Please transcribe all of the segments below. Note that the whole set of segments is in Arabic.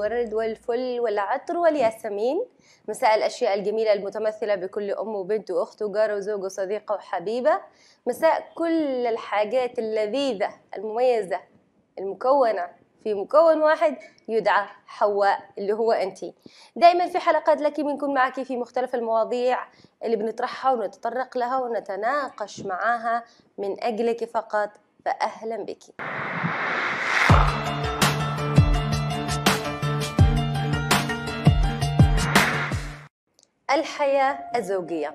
والورد والفل والعطر والياسمين مساء الأشياء الجميلة المتمثلة بكل أم وبنت وأخت وجار وزوج وصديقة وحبيبة مساء كل الحاجات اللذيذة المميزة المكونة في مكون واحد يدعى حواء اللي هو انت دائما في حلقات لك بنكون معك في مختلف المواضيع اللي بنطرحها ونتطرق لها ونتناقش معاها من اجلك فقط فاهلا بك الحياة الزوجية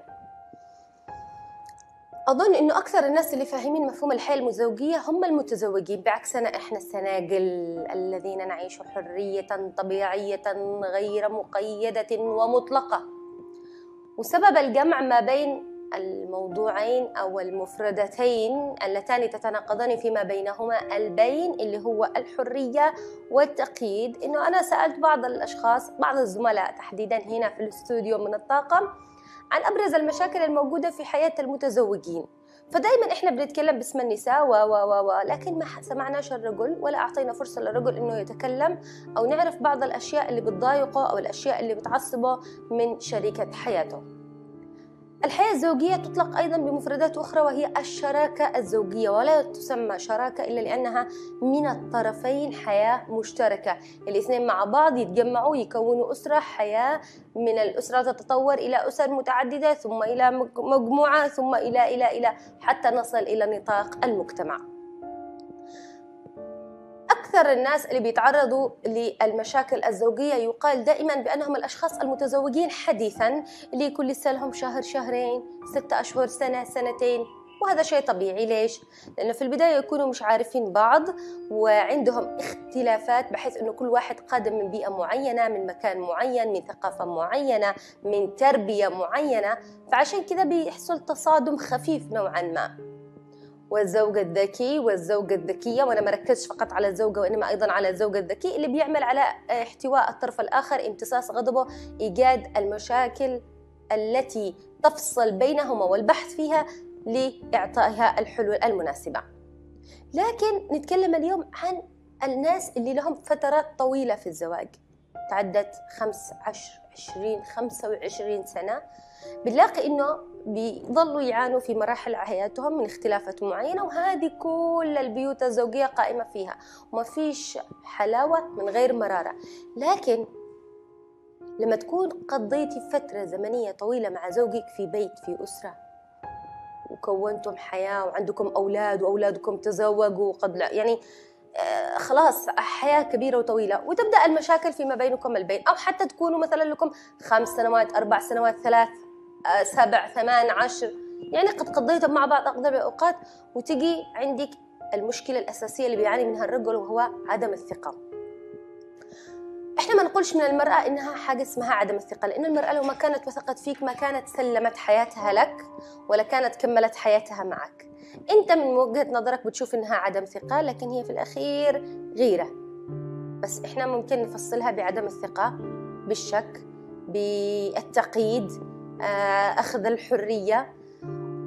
أظن إنه أكثر الناس اللي فاهمين مفهوم الحياة المزوجية هم المتزوجين بعكسنا إحنا السناجل الذين نعيش حرية طبيعية غير مقيدة ومطلقة وسبب الجمع ما بين الموضوعين أو المفردتين اللتان تتناقضان فيما بينهما البين اللي هو الحرية والتقييد إنه أنا سألت بعض الأشخاص بعض الزملاء تحديدا هنا في الاستوديو من الطاقم عن أبرز المشاكل الموجودة في حياة المتزوجين فدائما احنا بنتكلم باسم النساء و و و و لكن ما سمعناش الرجل ولا اعطينا فرصه للرجل انه يتكلم او نعرف بعض الاشياء اللي بتضايقه او الاشياء اللي بتعصبه من شريكه حياته الحياة الزوجية تطلق أيضا بمفردات أخرى وهي الشراكة الزوجية ولا تسمى شراكة إلا لأنها من الطرفين حياة مشتركة الاثنين مع بعض يتجمعوا يكونوا أسرة حياة من الأسرة تتطور إلى أسر متعددة ثم إلى مجموعة ثم إلى إلى إلى حتى نصل إلى نطاق المجتمع أكثر الناس اللي بيتعرضوا للمشاكل الزوجية يقال دائما بأنهم الأشخاص المتزوجين حديثا اللي يكون لسه لهم شهر شهرين ستة أشهر سنة سنتين وهذا شيء طبيعي ليش؟ لأنه في البداية يكونوا مش عارفين بعض وعندهم اختلافات بحيث أنه كل واحد قادم من بيئة معينة من مكان معين من ثقافة معينة من تربية معينة فعشان كذا بيحصل تصادم خفيف نوعا ما والزوج الذكي والزوجة الذكية وأنا ما ركزش فقط على الزوجة وإنما أيضا على الزوج الذكي اللي بيعمل على احتواء الطرف الآخر امتصاص غضبه إيجاد المشاكل التي تفصل بينهما والبحث فيها لإعطائها الحلول المناسبة لكن نتكلم اليوم عن الناس اللي لهم فترات طويلة في الزواج تعدت عشر عشرين 20 25 سنة بنلاقي إنه بيظلوا يعانوا في مراحل حياتهم من اختلافات معينة وهذه كل البيوت الزوجية قائمة فيها وما فيش حلاوة من غير مرارة لكن لما تكون قضيتي فترة زمنية طويلة مع زوجك في بيت في أسرة وكونتم حياة وعندكم أولاد وأولادكم تزوجوا قبل يعني آه، خلاص حياة كبيرة وطويلة وتبدأ المشاكل فيما بينكم البين أو حتى تكونوا مثلا لكم خمس سنوات أربع سنوات ثلاث سبع ثمان عشر يعني قد قضيتهم مع بعض أقدر الأوقات وتجي عندك المشكلة الأساسية اللي بيعاني منها الرجل وهو عدم الثقة احنا ما نقولش من المرأة انها حاجة اسمها عدم الثقة لان المرأة لو ما كانت وثقت فيك ما كانت سلمت حياتها لك ولا كانت كملت حياتها معك انت من وجهة نظرك بتشوف انها عدم ثقة لكن هي في الاخير غيرة بس احنا ممكن نفصلها بعدم الثقة بالشك بالتقييد آه، أخذ الحرية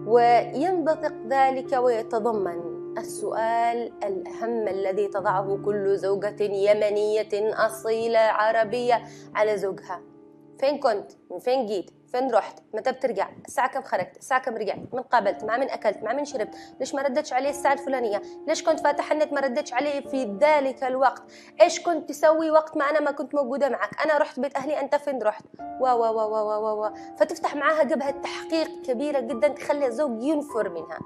وينبثق ذلك ويتضمن السؤال الأهم الذي تضعه كل زوجة يمنية أصيلة عربية على زوجها فين كنت؟ من فين جيت؟ فين رحت متى بترجع الساعه كم خرجت الساعه كم رجعت من قابلت مع من اكلت مع من شربت ليش ما ردتش عليه الساعه الفلانيه ليش كنت فاتح النت ما ردتش عليه في ذلك الوقت ايش كنت تسوي وقت ما انا ما كنت موجوده معك انا رحت بيت اهلي انت فين رحت وا وا وا وا وا, وا. فتفتح معاها جبهه تحقيق كبيره جدا تخلي الزوج ينفر منها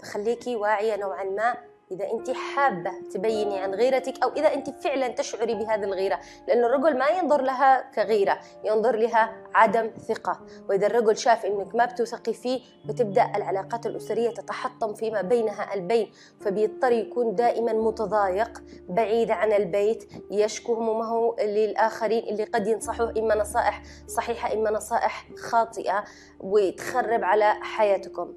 تخليكي واعيه نوعا ما إذا أنت حابة تبيني عن غيرتك أو إذا أنت فعلا تشعري بهذه الغيرة لأن الرجل ما ينظر لها كغيرة ينظر لها عدم ثقة وإذا الرجل شاف أنك ما بتوثقي فيه بتبدأ العلاقات الأسرية تتحطم فيما بينها البين فبيضطر يكون دائما متضايق بعيد عن البيت يشكو همومه للآخرين اللي قد ينصحوه إما نصائح صحيحة إما نصائح خاطئة وتخرب على حياتكم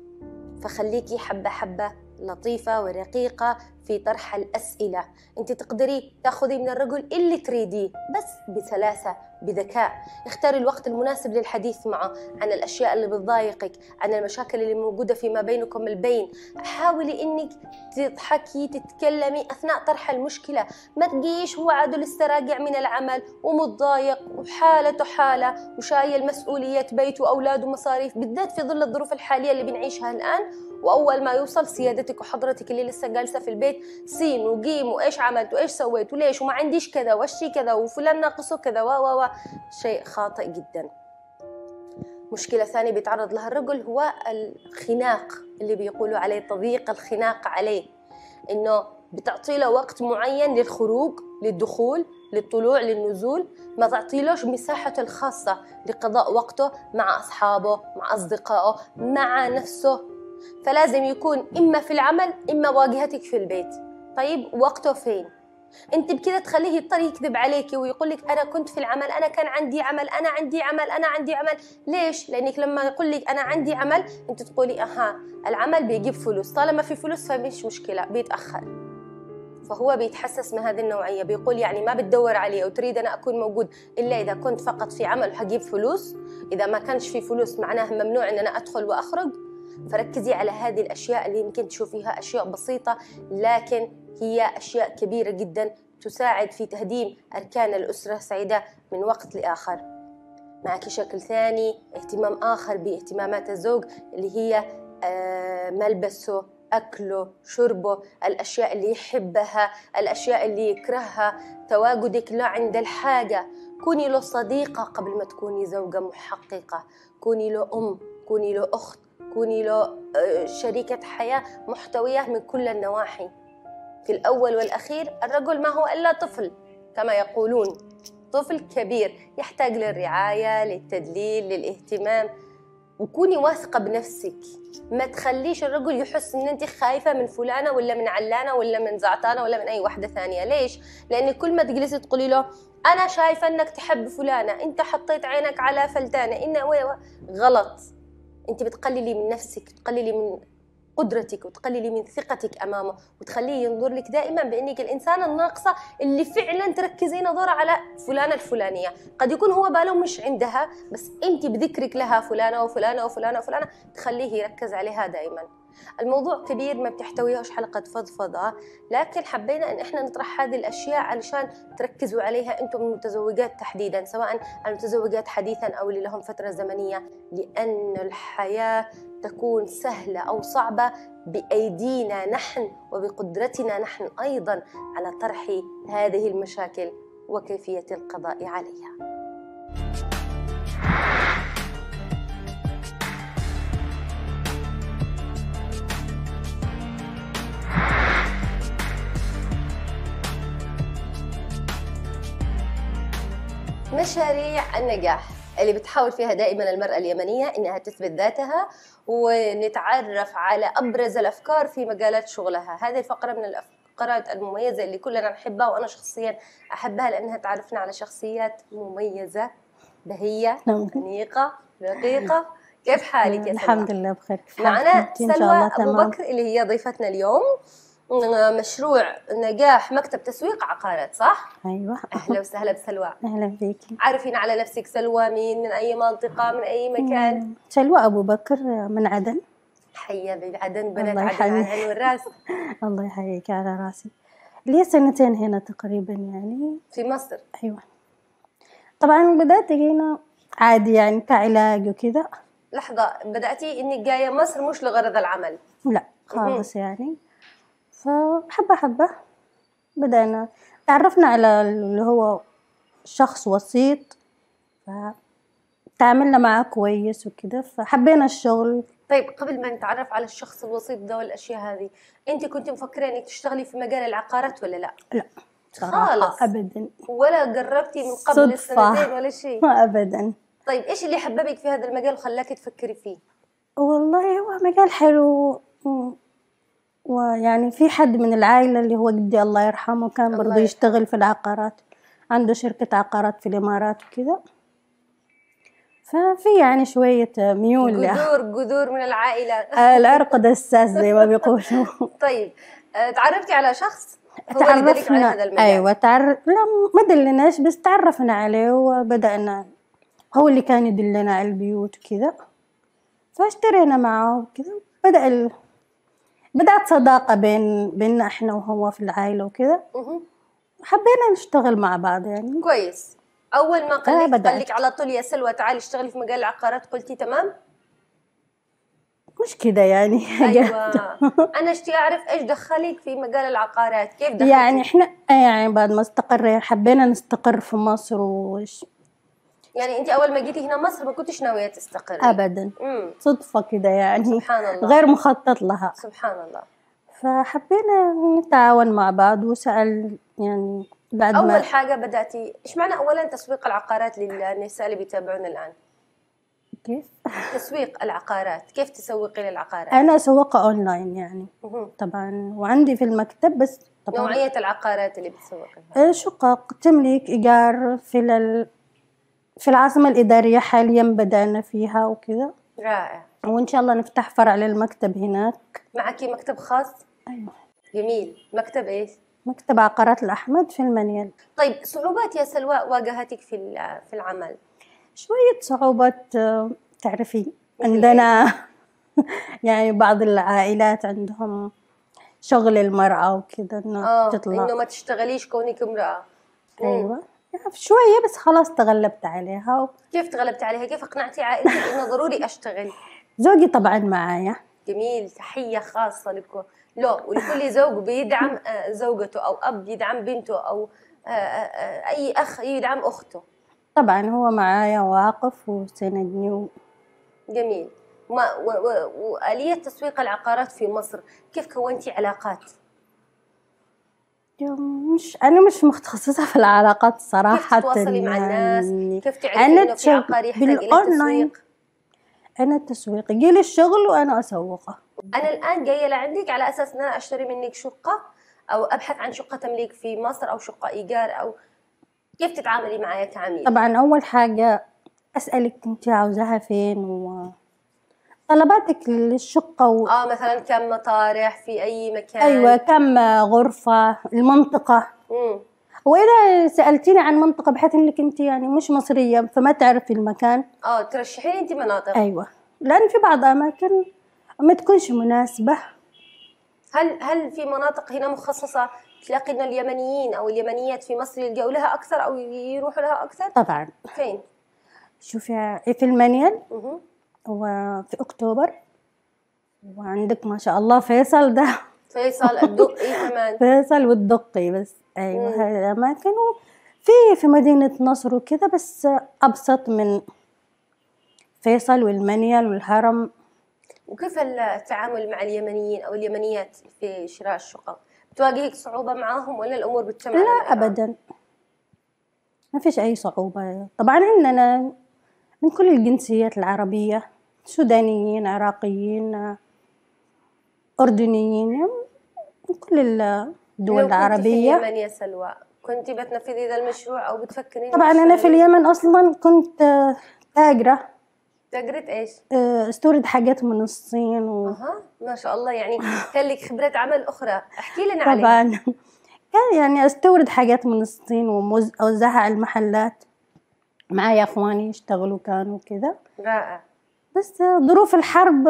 فخليكي حبة حبة لطيفة ورقيقة في طرح الأسئلة أنت تقدري تأخذي من الرجل اللي تريديه بس بسلاسة بذكاء اختاري الوقت المناسب للحديث معه عن الأشياء اللي بتضايقك عن المشاكل اللي موجودة فيما بينكم البين حاولي إنك تضحكي تتكلمي أثناء طرح المشكلة ما تجيش هو عدل لسه راجع من العمل ومتضايق وحالته حالة وشايل مسؤولية بيته وأولاده ومصاريف بالذات في ظل الظروف الحالية اللي بنعيشها الآن واول ما يوصل سيادتك وحضرتك اللي لسه جالسه في البيت سين وجيم وايش عملت وايش سويت وليش وما عنديش كذا واشي كذا وفلان ناقصه كذا و و و شيء خاطئ جدا مشكلة ثانية بيتعرض لها الرجل هو الخناق اللي بيقولوا عليه تضييق الخناق عليه إنه بتعطي له وقت معين للخروج للدخول للطلوع للنزول ما تعطيلوش مساحته الخاصة لقضاء وقته مع أصحابه مع أصدقائه مع نفسه فلازم يكون إما في العمل إما واجهتك في البيت طيب وقته فين انت بكذا تخليه يضطر يكذب عليك ويقول لك انا كنت في العمل انا كان عندي عمل انا عندي عمل انا عندي عمل ليش لانك لما يقول لك انا عندي عمل انت تقولي اها العمل بيجيب فلوس طالما في فلوس فمش مشكله بيتاخر فهو بيتحسس من هذه النوعيه بيقول يعني ما بتدور علي او تريد انا اكون موجود الا اذا كنت فقط في عمل وحجيب فلوس اذا ما كانش في فلوس معناه ممنوع ان انا ادخل واخرج فركزي على هذه الاشياء اللي يمكن تشوفيها اشياء بسيطه لكن هي أشياء كبيرة جدا تساعد في تهديم أركان الأسرة السعيدة من وقت لآخر معك شكل ثاني اهتمام آخر باهتمامات الزوج اللي هي آه، ملبسه أكله شربه الأشياء اللي يحبها الأشياء اللي يكرهها تواجدك له عند الحاجة كوني له صديقة قبل ما تكوني زوجة محققة كوني له أم كوني له أخت كوني له آه، شريكة حياة محتوية من كل النواحي في الأول والأخير الرجل ما هو إلا طفل كما يقولون طفل كبير يحتاج للرعاية للتدليل للاهتمام وكوني واثقة بنفسك ما تخليش الرجل يحس ان انت خايفة من فلانة ولا من علانة ولا من زعطانة ولا من اي واحدة ثانية ليش؟ لان كل ما تجلسي تقولي له انا شايفة انك تحب فلانة انت حطيت عينك على فلتانة ان غلط انت بتقللي من نفسك بتقللي من قدرتك وتقللي من ثقتك امامه وتخليه ينظر لك دائما بانك الانسانه الناقصه اللي فعلا تركزين نظره على فلانه الفلانيه قد يكون هو باله مش عندها بس انت بذكرك لها فلانه وفلانه وفلانه وفلانه تخليه يركز عليها دائما الموضوع كبير ما بتحتويهوش حلقة فضفضة لكن حبينا أن احنا نطرح هذه الأشياء علشان تركزوا عليها أنتم المتزوجات تحديدا سواء المتزوجات حديثا أو اللي لهم فترة زمنية لأن الحياة تكون سهلة أو صعبة بأيدينا نحن وبقدرتنا نحن أيضا على طرح هذه المشاكل وكيفية القضاء عليها مشاريع النجاح اللي بتحاول فيها دائما المرأة اليمنية إنها تثبت ذاتها ونتعرف على أبرز الأفكار في مجالات شغلها هذه الفقرة من الفقرات المميزة اللي كلنا نحبها وأنا شخصيا أحبها لأنها تعرفنا على شخصيات مميزة بهية أنيقة نعم. رقيقة كيف حالك يا سلوى؟ الحمد لله بخير معنا سلوى أبو بكر اللي هي ضيفتنا اليوم مشروع نجاح مكتب تسويق عقارات صح؟ ايوه اهلا وسهلا بسلوى اهلا فيك عارفين على نفسك سلوى مين من اي منطقه من اي مكان؟ سلوى ابو بكر من عدن حيا عدن بنات عدن على والراس الله يحييك على راسي لي سنتين هنا تقريبا يعني في مصر ايوه طبعا بدات هنا عادي يعني كعلاج وكذا لحظه بداتي انك جايه مصر مش لغرض العمل لا خالص يعني فحبة حبة بدأنا تعرفنا على اللي هو شخص وسيط تعاملنا معاه كويس وكده فحبينا الشغل طيب قبل ما نتعرف على الشخص الوسيط ده والاشياء هذه انت كنت مفكره انك تشتغلي في مجال العقارات ولا لا لا خالص ابدا ولا قربتي من قبل السنتين ولا شيء ابدا طيب ايش اللي حببك في هذا المجال وخلاك تفكري فيه والله هو مجال حلو ويعني في حد من العائلة اللي هو جدي الله يرحمه كان برضه يشتغل في العقارات عنده شركة عقارات في الإمارات وكذا ففي يعني شوية ميول يعني. جذور جذور من العائلة آه، العرق دساس زي ما بيقولوا طيب آه، تعرفتي على شخص تعرفنا على هذا ايوه تعرف لا ما دلناش بس تعرفنا عليه وبدأنا هو اللي كان يدلنا على البيوت وكذا فاشترينا معه وكذا بدأ ال... بدأت صداقة بين بيننا احنا وهو في العائلة وكذا حبينا نشتغل مع بعض يعني كويس أول ما قال لك قال لك على طول يا سلوى تعالي اشتغلي في مجال العقارات قلتي تمام؟ مش كده يعني ايوه انا اشتي اعرف ايش دخلك في مجال العقارات كيف دخلك؟ يعني احنا يعني بعد ما استقرينا حبينا نستقر في مصر وش يعني انت اول ما جيتي هنا مصر ما كنتش ناويه تستقري ابدا مم. صدفه كده يعني سبحان الله غير مخطط لها سبحان الله فحبينا نتعاون مع بعض وسأل يعني بعد أول ما أول حاجة بدأتي إيش معنى أولا تسويق العقارات للنساء اللي بيتابعونا الآن؟ كيف؟ تسويق العقارات، كيف تسوقي للعقارات؟ أنا أسوقها أونلاين يعني مه. طبعا وعندي في المكتب بس طبعا نوعية العقارات اللي بتسوقها شقق تملك إيجار فلل في العاصمة الإدارية حاليا بدأنا فيها وكذا رائع وإن شاء الله نفتح فرع للمكتب هناك معك مكتب خاص؟ أيوه جميل مكتب إيش؟ مكتب عقارات الأحمد في المنيل طيب صعوبات يا سلواء واجهتك في في العمل؟ شوية صعوبات آه، تعرفي عندنا يعني بعض العائلات عندهم شغل المرأة وكذا انه آه، تطلع انه ما تشتغليش كونك امرأة ايوه شوية بس خلاص تغلبت عليها و... كيف تغلبت عليها؟ كيف اقنعتي عائلتك انه ضروري اشتغل؟ زوجي طبعا معايا جميل تحية خاصة لكم لو ولكل زوج بيدعم آه، زوجته او اب يدعم بنته او آه، آه، اي اخ يدعم اخته طبعا هو معايا واقف وسندني و... جميل ما و... و... واليه تسويق العقارات في مصر كيف كونتي علاقات مش انا مش متخصصه في العلاقات صراحه كيف تتواصلي مع يعني. الناس كيف تعرفي انه في عقاري حتى التسويق انا التسويق جاي لي الشغل وانا اسوقه انا الان جايه لعندك على اساس ان انا اشتري منك شقه او ابحث عن شقه تمليك في مصر او شقه ايجار او كيف تتعاملي معايا كعميل طبعا اول حاجه اسالك انت عاوزاها فين و طلباتك للشقه و... اه مثلا كم مطارح في اي مكان ايوه كم غرفه المنطقه امم واذا سالتيني عن منطقه بحيث انك انت يعني مش مصريه فما تعرفي المكان اه ترشحين انت مناطق ايوه لان في بعض اماكن ما تكونش مناسبه هل هل في مناطق هنا مخصصه تلاقي ان اليمنيين او اليمنيات في مصر يلجأوا لها اكثر او يروحوا لها اكثر؟ طبعا فين؟ شوفي في المنيل وفي اكتوبر وعندك ما شاء الله فيصل ده فيصل الدقي كمان فيصل والدقي بس ايوه هذه الاماكن في في مدينه نصر وكذا بس ابسط من فيصل والمنيل والهرم وكيف التعامل مع اليمنيين او اليمنيات في شراء الشقق؟ بتواجهك صعوبة معاهم ولا الامور بتتم لا ابدا ما فيش اي صعوبة طبعا عندنا من كل الجنسيات العربية سودانيين عراقيين أردنيين من كل الدول العربية في اليمن يا سلوى كنت بتنفذي هذا المشروع أو بتفكري طبعا أنا في اليمن أصلا كنت تاجرة تاجرة ايش؟ آه، استورد حاجات من الصين و... اها ما شاء الله يعني كان لك خبرات عمل اخرى احكي لنا طبعا كان يعني استورد حاجات من الصين واوزعها على المحلات معايا اخواني يشتغلوا كانوا كذا رائع بس ظروف الحرب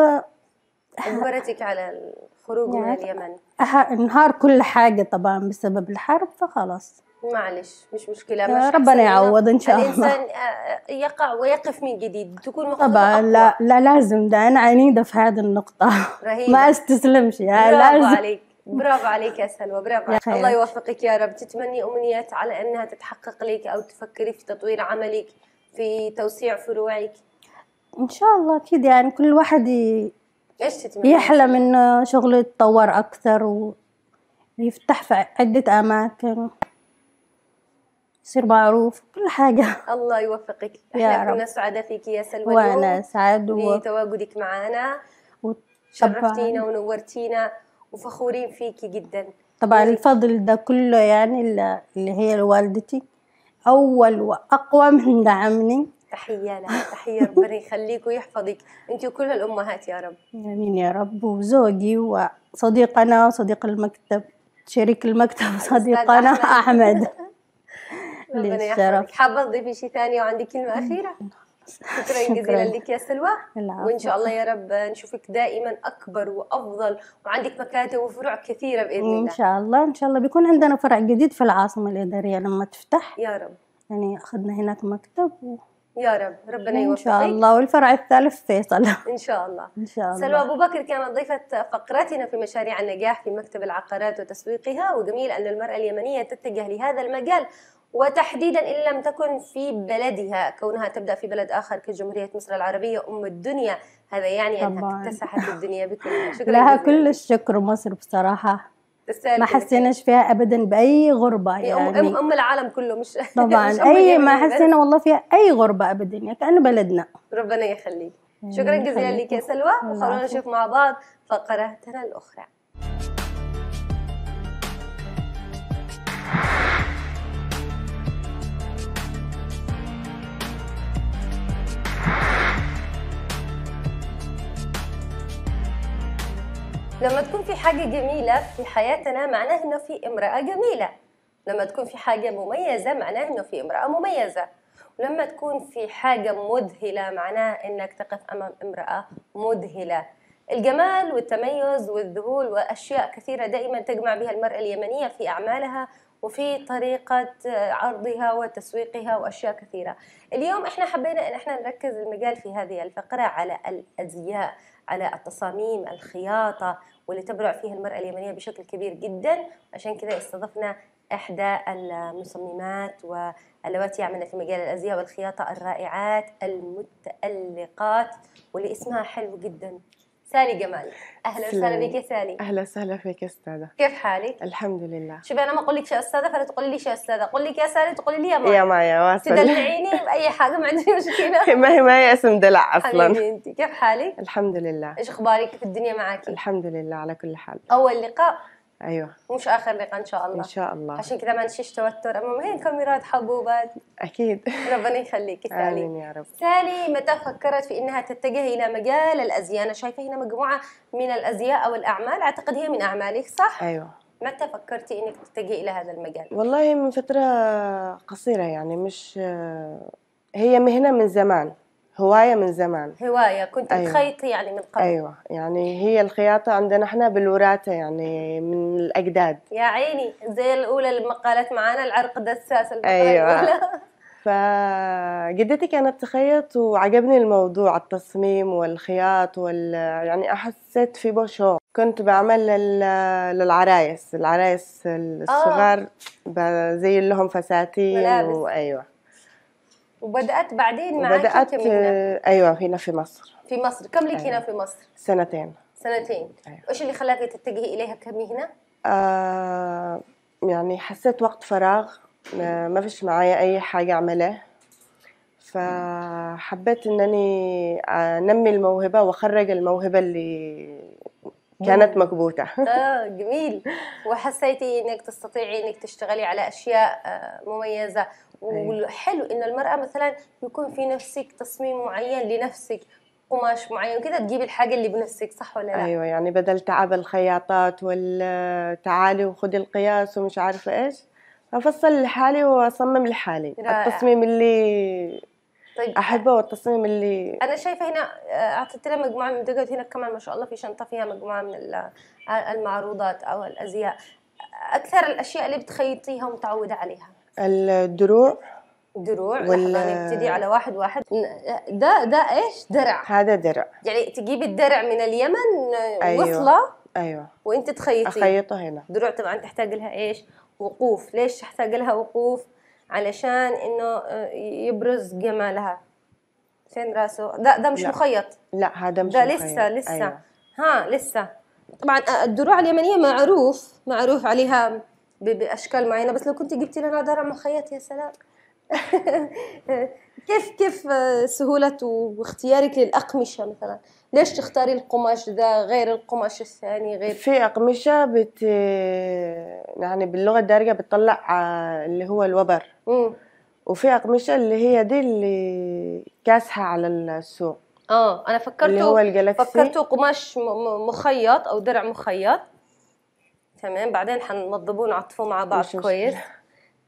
أجبرتك على الخروج من يعني اليمن أه، انهار كل حاجة طبعا بسبب الحرب فخلاص معلش مش مشكلة مش ربنا يعوض إن شاء الله الإنسان آه، آه، يقع ويقف من جديد تكون طبعا لا لا لازم ده أنا عنيدة في هذه النقطة رهيبة ما استسلمش يعني برافو لازم. عليك برافو عليك يا سلوى برافو عليك. الله يوفقك يا رب تتمني أمنيات على أنها تتحقق لك أو تفكري في تطوير عملك في توسيع فروعك ان شاء الله اكيد يعني كل واحد ي... يحلم انه شغله يتطور اكثر ويفتح في عده اماكن يصير معروف كل حاجة الله يوفقك احنا رب. كنا سعداء فيك يا سلوى وانا سعد و... لتواجدك معنا وشرفتينا ونورتينا وفخورين فيكي جدا طبعا يعني... الفضل ده كله يعني اللي هي لوالدتي اول واقوى من دعمني تحية لها تحية ربنا يخليك ويحفظك أنت وكل الأمهات يا رب آمين يا رب وزوجي وصديقنا وصديق المكتب شريك المكتب صديقنا أحمد ربنا يحفظك حابة تضيفي شيء ثاني وعندي كلمة أخيرة شكرا جزيلا لك يا سلوى وان شاء الله يا رب نشوفك دائما اكبر وافضل وعندك مكاتب وفروع كثيره باذن الله ان شاء الله ان شاء الله بيكون عندنا فرع جديد في العاصمه الاداريه لما تفتح يا رب يعني اخذنا هناك مكتب و... يا رب ربنا يوفقك ان شاء الله والفرع الثالث فيصل ان شاء الله ان شاء الله سلوى ابو بكر كانت ضيفه فقرتنا في مشاريع النجاح في مكتب العقارات وتسويقها وجميل ان المراه اليمنيه تتجه لهذا المجال وتحديدا ان لم تكن في بلدها كونها تبدا في بلد اخر كجمهوريه مصر العربيه ام الدنيا هذا يعني انها اكتسحت الدنيا بكل شكرا لها كل الشكر مصر بصراحه ما حسيناش فيها ابدا باي غربه إيه، يعني ام ام العالم كله مش طبعا مش اي ما يعني، حسينا والله فيها اي غربه ابدا يعني كانه بلدنا ربنا يخليك شكرا جزيلا لك يا سلوى وخلونا نشوف مع بعض فقراتنا الاخرى you لما تكون في حاجة جميلة في حياتنا معناه إنه في امرأة جميلة لما تكون في حاجة مميزة معناه إنه في امرأة مميزة ولما تكون في حاجة مذهلة معناه إنك تقف أمام امرأة مذهلة الجمال والتميز والذهول وأشياء كثيرة دائما تجمع بها المرأة اليمنية في أعمالها وفي طريقة آه، عرضها وتسويقها وأشياء كثيرة اليوم إحنا حبينا أن إحنا نركز المجال في هذه الفقرة على الأزياء على التصاميم الخياطة واللي تبرع فيها المرأة اليمنية بشكل كبير جدا عشان كذا استضفنا إحدى المصممات واللواتي يعملن في مجال الأزياء والخياطة الرائعات المتألقات واللي اسمها حلو جدا سالي جمال اهلا وسهلا بك يا سالي اهلا وسهلا فيك يا استاذه كيف حالك الحمد لله شوفي انا ما اقول لك يا استاذه فلا تقولي لي يا استاذه اقول لك يا سالي تقولي لي يا مايا يا مايا تدلعيني باي حاجه ما عندي مشكله ما هي ما هي اسم دلع اصلا انت كيف حالك الحمد لله ايش اخبارك في الدنيا معك الحمد لله على كل حال اول لقاء ايوه ومش اخر لقاء ان شاء الله ان شاء الله عشان كذا ما نشيش توتر امام هي الكاميرات حبوبات اكيد ربنا يخليك سالي امين يا رب سالي متى فكرت في انها تتجه الى مجال الازياء انا شايفه هنا مجموعه من الازياء او الاعمال اعتقد هي من اعمالك صح ايوه متى فكرتي انك تتجه الى هذا المجال والله من فتره قصيره يعني مش هي مهنه من زمان هوايه من زمان هوايه كنت أيوة. تخيطي يعني من قبل ايوه يعني هي الخياطه عندنا احنا بالوراثه يعني من الاجداد يا عيني زي الاولى لما قالت معانا العرق دساس ايوه فجدتي كانت تخيط وعجبني الموضوع التصميم والخياط وال يعني احسيت في بوشو كنت بعمل للعرايس العرايس آه. الصغار زي لهم فساتين وايوه وبدات بعدين معك وبدات آه، ايوه هنا في مصر في مصر كم لك أيوة. هنا في مصر سنتين سنتين أيوة. ايش اللي خلاك تتجهي اليها كمهنه هنا آه يعني حسيت وقت فراغ ما فيش معايا اي حاجه اعملها فحبيت انني آه، انمي الموهبه واخرج الموهبه اللي كانت مكبوته اه جميل وحسيتي انك تستطيعي انك تشتغلي على اشياء آه، مميزه والحلو أيوة. ان المراه مثلا يكون في نفسك تصميم معين لنفسك قماش معين كده تجيبي الحاجه اللي بنفسك صح ولا لا ايوه يعني بدل تعب الخياطات والتعالي وخذي القياس ومش عارفه ايش افصل لحالي واصمم لحالي رائع. التصميم اللي طيب احبه والتصميم اللي انا شايفه هنا آه، اعطيت لها مجموعه من الدقات هنا كمان ما شاء الله في شنطه فيها مجموعه من آه، المعروضات او الازياء اكثر الاشياء اللي بتخيطيها ومتعوده عليها الدروع دروع وال... نبتدي على واحد واحد ده ده ايش درع هذا درع يعني تجيبي الدرع من اليمن أيوة. وصله ايوه وانت تخيطيه اخيطه هنا دروع طبعا تحتاج لها ايش وقوف ليش تحتاج لها وقوف علشان انه آه، يبرز جمالها فين راسه ده ده مش لا. مخيط لا هذا مش ده مخيط. لسه لسه أيوة. ها لسه طبعا آه، الدروع اليمنيه معروف معروف عليها باشكال معينه بس لو كنت جبتي لنا درع مخيط يا سلام كيف كيف آه، سهولة واختيارك للأقمشة مثلا ليش تختاري القماش ذا غير القماش الثاني غير في أقمشة بت يعني باللغة الدارجة بتطلع آه، اللي هو الوبر م. وفي أقمشة اللي هي دي اللي كاسحة على السوق اه انا فكرته اللي هو الجلاكسي فكرته قماش مخيط او درع مخيط تمام بعدين حنضبوه ونعطفوه مع بعض كويس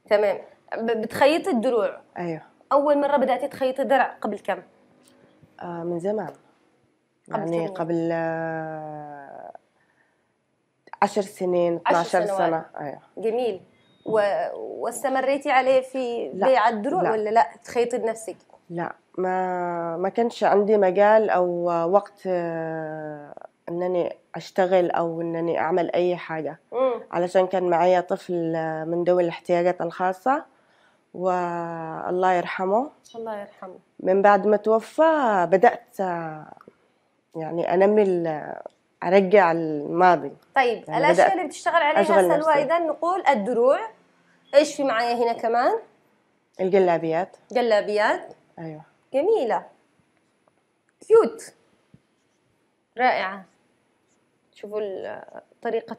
تمام بتخيطي الدروع ايوه اول مره بداتي تخيطي درع قبل كم آه من زمان قبل يعني سنين. قبل آه عشر سنين 12 سنة, سنة. أيوه. جميل و... واستمريتي عليه في لا. بيع الدروع لا. ولا لا تخيطي بنفسك لا ما ما كانش عندي مجال او وقت آه، انني اشتغل او انني اعمل اي حاجه مم. علشان كان معايا طفل من ذوي الاحتياجات الخاصه والله يرحمه الله يرحمه من بعد ما توفى بدات يعني انمي ارجع الماضي طيب يعني الاشياء اللي بتشتغل عليها سلوى اذا نقول الدروع ايش في معايا هنا كمان الجلابيات جلابيات ايوه جميله كيوت رائعه شوفوا طريقة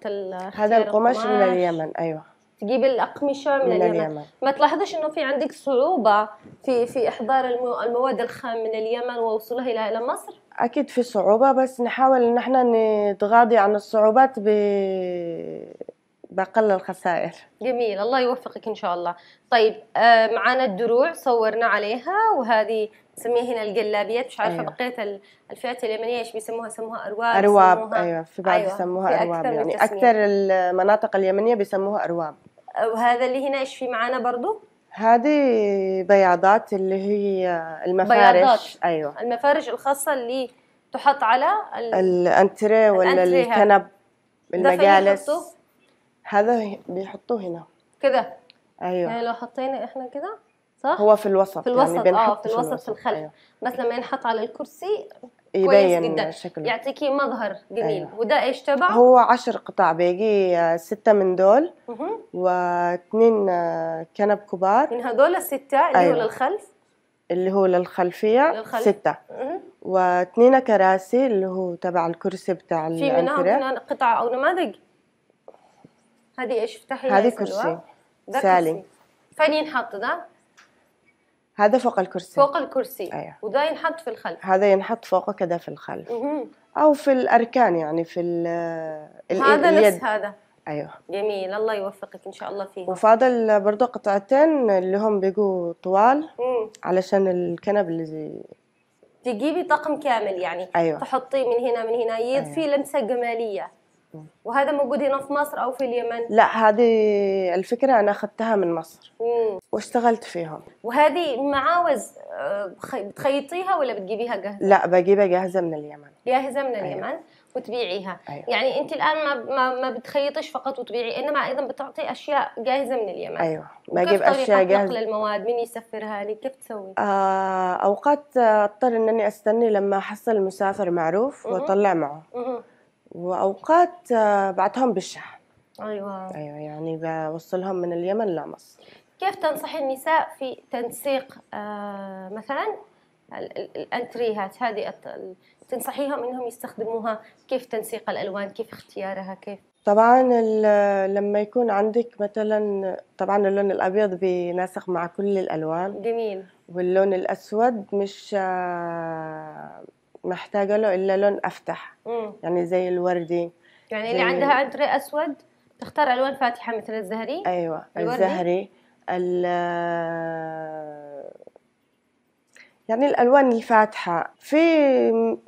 هذا القماش من اليمن أيوة تجيب الأقمشة من, من اليمن. اليمن ما تلاحظش إنه في عندك صعوبة في في إحضار المواد الخام من اليمن ووصولها إلى إلى مصر؟ أكيد في صعوبة بس نحاول إن إحنا نتغاضي عن الصعوبات ب بأقل الخسائر جميل الله يوفقك إن شاء الله طيب آه، معانا الدروع صورنا عليها وهذه نسميها هنا الجلابيات مش عارفه أيوة. بقيه الفئات اليمنيه ايش بيسموها سموها ارواب ارواب سموها ايوه في بعض أيوة. يسموها أيوة. ارواب أكثر يعني اكثر المناطق اليمنيه بيسموها ارواب وهذا اللي هنا ايش في معانا برضو هذه بياضات اللي هي المفارش بياضات. ايوه المفارش الخاصه اللي تحط على ال... الانتريه ولا الكنب المجالس هذا بيحطوه هنا كده ايوه يعني لو حطينا احنا كده صح هو في الوسط في يعني الوسط يعني اه في الوسط في الخلف أيوه. بس لما ينحط على الكرسي يبين كويس جدا شكله يعطيكي مظهر جميل أيوه. وده ايش تبعه؟ هو عشر قطع باقي ستة من دول واثنين آه، كنب كبار من هذول الستة اللي أيوه. هو للخلف اللي هو للخلفية للخلف. ستة واثنين كراسي اللي هو تبع الكرسي بتاع في منها قطع أو نماذج هذه ايش افتحي هذه كرسي سالي فين ينحط ده؟ هذا فوق الكرسي فوق الكرسي أيوة. وده ينحط في الخلف هذا ينحط فوقه كده في الخلف مم. او في الاركان يعني في ال هذا اليد. نفس هذا ايوه جميل الله يوفقك ان شاء الله فيه وفاضل برضه قطعتين اللي هم بيجوا طوال مم. علشان الكنب اللي زي تجيبي طقم كامل يعني أيوة. تحطيه من هنا من هنا يضفي أيوة. لمسه جماليه وهذا موجود هنا في مصر او في اليمن لا هذه الفكره انا اخذتها من مصر مم. واشتغلت فيهم وهذه معاوز بتخيطيها آه، ولا بتجيبيها جاهزه لا بجيبها جاهزه من اليمن جاهزه من أيوة. اليمن أيوة. وتبيعيها أيوة. يعني انت الان ما ما, ما بتخيطش فقط وتبيعي انما ايضا بتعطي اشياء جاهزه من اليمن ايوه بجيب اشياء جاهزه نقل المواد مين يسفرها لي يعني كيف تسوي آه اوقات اضطر انني استني لما احصل مسافر معروف واطلع معه مم. واوقات آه، بعتهم بالشحن ايوه ايوه يعني بوصلهم من اليمن لمصر كيف تنصحي النساء في تنسيق آه، مثلا الانتريهات هذه تنصحيهم انهم يستخدموها كيف تنسيق الالوان كيف اختيارها كيف طبعا لما يكون عندك مثلا طبعا اللون الابيض بيناسق مع كل الالوان جميل واللون الاسود مش آه، محتاجه له الا لون افتح مم. يعني زي الوردي يعني اللي عندها انتري اسود تختار الوان فاتحه مثل الزهري ايوه الوردي. الزهري ال يعني الالوان الفاتحه في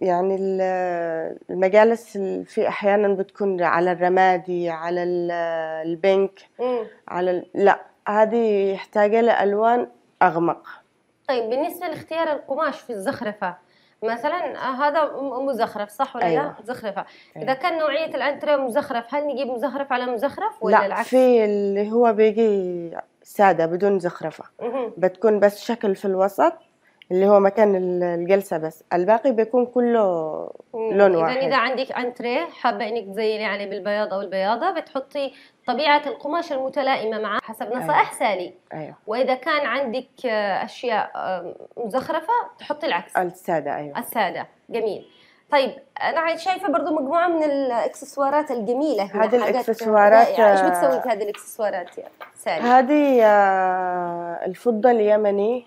يعني المجالس في احيانا بتكون على الرمادي على البنك مم. على لا هذه يحتاج لالوان اغمق طيب بالنسبه لاختيار القماش في الزخرفه مثلا آه، هذا مزخرف صح ولا أيوة. لا؟ مزخرفه أيوة. اذا كان نوعيه الانتريه مزخرف هل نجيب مزخرف على مزخرف ولا لا العكس؟ في اللي هو بيجي ساده بدون زخرفه بتكون بس شكل في الوسط اللي هو مكان الجلسة بس الباقي بيكون كله لون واحد إذا إذا عندك أنتريه حابة إنك تزيني يعني عليه بالبياض أو البياضة بتحطي طبيعة القماش المتلائمة معه حسب أيوة. نصائح أيوة. سالي أيوة. وإذا كان عندك آه، أشياء مزخرفة تحطي العكس السادة أيوة السادة جميل طيب انا شايفه برضو مجموعه من الاكسسوارات الجميله هذه الاكسسوارات ايش آه، بتسوي في هذه الاكسسوارات يا سالي هذه آه، الفضه اليمني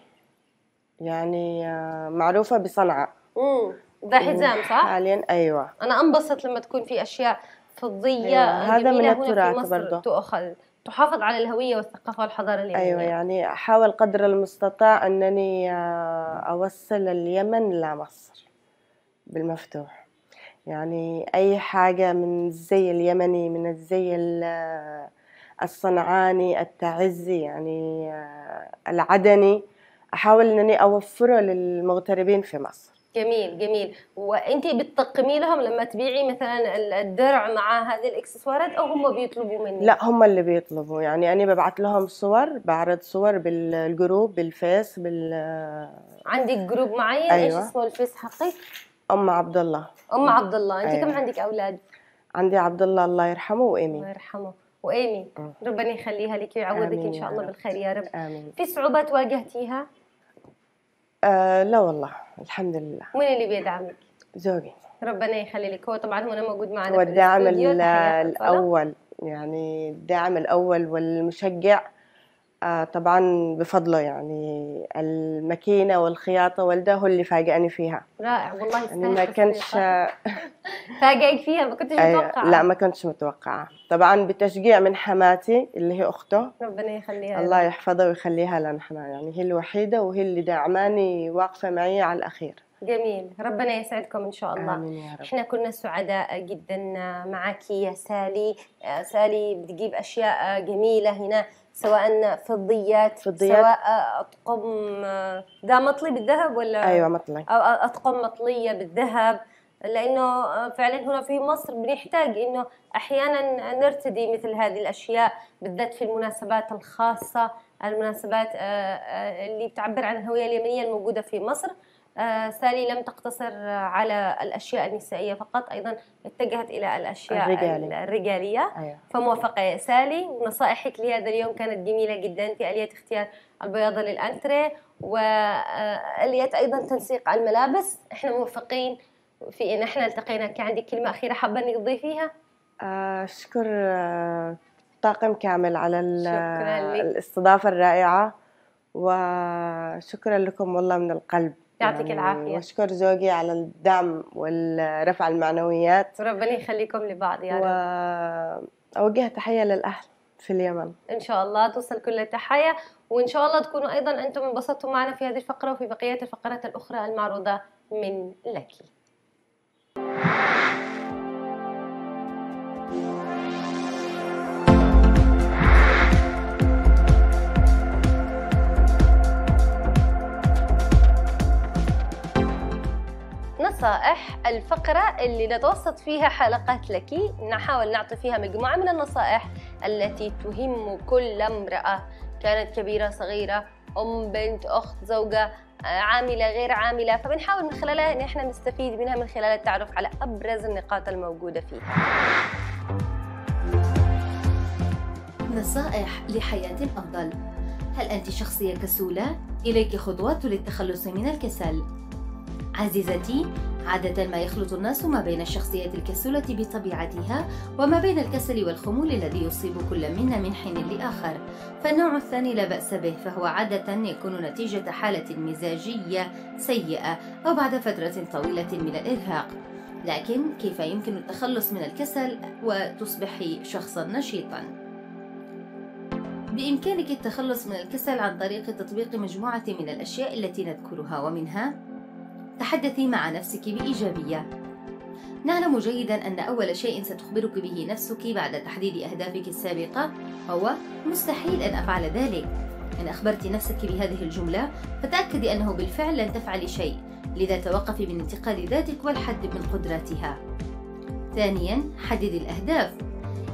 يعني آه، معروفه بصنعاء امم ده يعني حزام صح حاليا ايوه انا انبسط لما تكون في اشياء فضيه أيوة. هذا من التراث برضه تؤخذ تحافظ على الهويه والثقافه والحضاره اليمنيه ايوه يعني احاول قدر المستطاع انني آه، اوصل اليمن لمصر بالمفتوح يعني اي حاجه من الزي اليمني من الزي آه، الصنعاني التعزي يعني العدني احاول ان انا اوفره للمغتربين في مصر جميل جميل وانت بتقمي لهم لما تبيعي مثلا الدرع مع هذه الاكسسوارات او هم بيطلبوا منك لا هم اللي بيطلبوا يعني انا ببعت لهم صور بعرض صور بالجروب بالفيس بال عندك جروب معين أيوة. ايش اسمه الفيس حقك ام عبد الله ام عبد الله انت أيوة. كم عندك اولاد عندي عبد الله الله يرحمه وايمي الله يرحمه وايمي أمم. ربنا يخليها لك ويعوضك ان شاء الله بالخير يا رب امين في صعوبات واجهتيها آه، لا والله الحمد لله مين اللي بيدعمك؟ زوجي ربنا يخلي لك هو طبعا هنا موجود معنا هو الدعم الاول يعني الدعم الاول والمشجع آه، طبعا بفضله يعني الماكينه والخياطه والده هو اللي فاجئني فيها رائع والله يعني ما كنتش فاجئك فيها ما كنتش أيوة، متوقعه لا ما كنتش متوقعه طبعا بتشجيع من حماتي اللي هي اخته ربنا يخليها الله يحفظها ويخليها لنا احنا يعني هي الوحيده وهي اللي دعماني واقفه معي على الاخير جميل ربنا يسعدكم ان شاء الله آمين يا رب. احنا كنا سعداء جدا معك يا سالي آه، سالي بتجيب اشياء جميله هنا سواء فضيات فضيات سواء اطقم آه، ده مطلي بالذهب ولا ايوه مطلي او اطقم مطليه بالذهب لانه فعلا هنا في مصر بنحتاج انه احيانا نرتدي مثل هذه الاشياء بالذات في المناسبات الخاصه المناسبات آه، آه، اللي بتعبر عن الهويه اليمنيه الموجوده في مصر آه، سالي لم تقتصر على الاشياء النسائيه فقط ايضا اتجهت الى الاشياء الرجالي. الرجاليه أيوة. فموافقه يا سالي نصائحك لهذا اليوم كانت جميله جدا في اليه اختيار البياضه للانتري واليه ايضا تنسيق الملابس احنا موفقين في ان احنا التقينا كان عندك كلمه اخيره حابه انك تضيفيها اشكر آه، آه، طاقم كامل على الاستضافه الرائعه وشكرا لكم والله من القلب يعطيك يعني العافيه واشكر زوجي على الدعم والرفع المعنويات وربنا يخليكم لبعض يا رب واوجه تحيه للاهل في اليمن ان شاء الله توصل كل التحايا وان شاء الله تكونوا ايضا انتم انبسطتوا معنا في هذه الفقره وفي بقيه الفقرات الاخرى المعروضه من لكي نصائح الفقرة اللي نتوسط فيها حلقات لكي نحاول نعطي فيها مجموعة من النصائح التي تهم كل امرأة كانت كبيرة صغيرة أم بنت أخت زوجة عاملة غير عاملة فبنحاول من خلالها إن إحنا نستفيد منها من خلال التعرف على أبرز النقاط الموجودة فيها نصائح لحياة أفضل هل أنت شخصية كسولة؟ إليك خطوات للتخلص من الكسل عزيزتي عادة ما يخلط الناس ما بين الشخصيات الكسولة بطبيعتها وما بين الكسل والخمول الذي يصيب كل منا من حين لآخر فالنوع الثاني لا بأس به فهو عادة يكون نتيجة حالة مزاجية سيئة أو بعد فترة طويلة من الإرهاق لكن كيف يمكن التخلص من الكسل وتصبحي شخصا نشيطا؟ بإمكانك التخلص من الكسل عن طريق تطبيق مجموعة من الأشياء التي نذكرها ومنها تحدثي مع نفسك بإيجابية نعلم جيدا أن أول شيء ستخبرك به نفسك بعد تحديد أهدافك السابقة هو مستحيل أن أفعل ذلك إن أخبرت نفسك بهذه الجملة فتأكدي أنه بالفعل لن تفعل شيء لذا توقفي من انتقاد ذاتك والحد من قدراتها ثانيا حددي الأهداف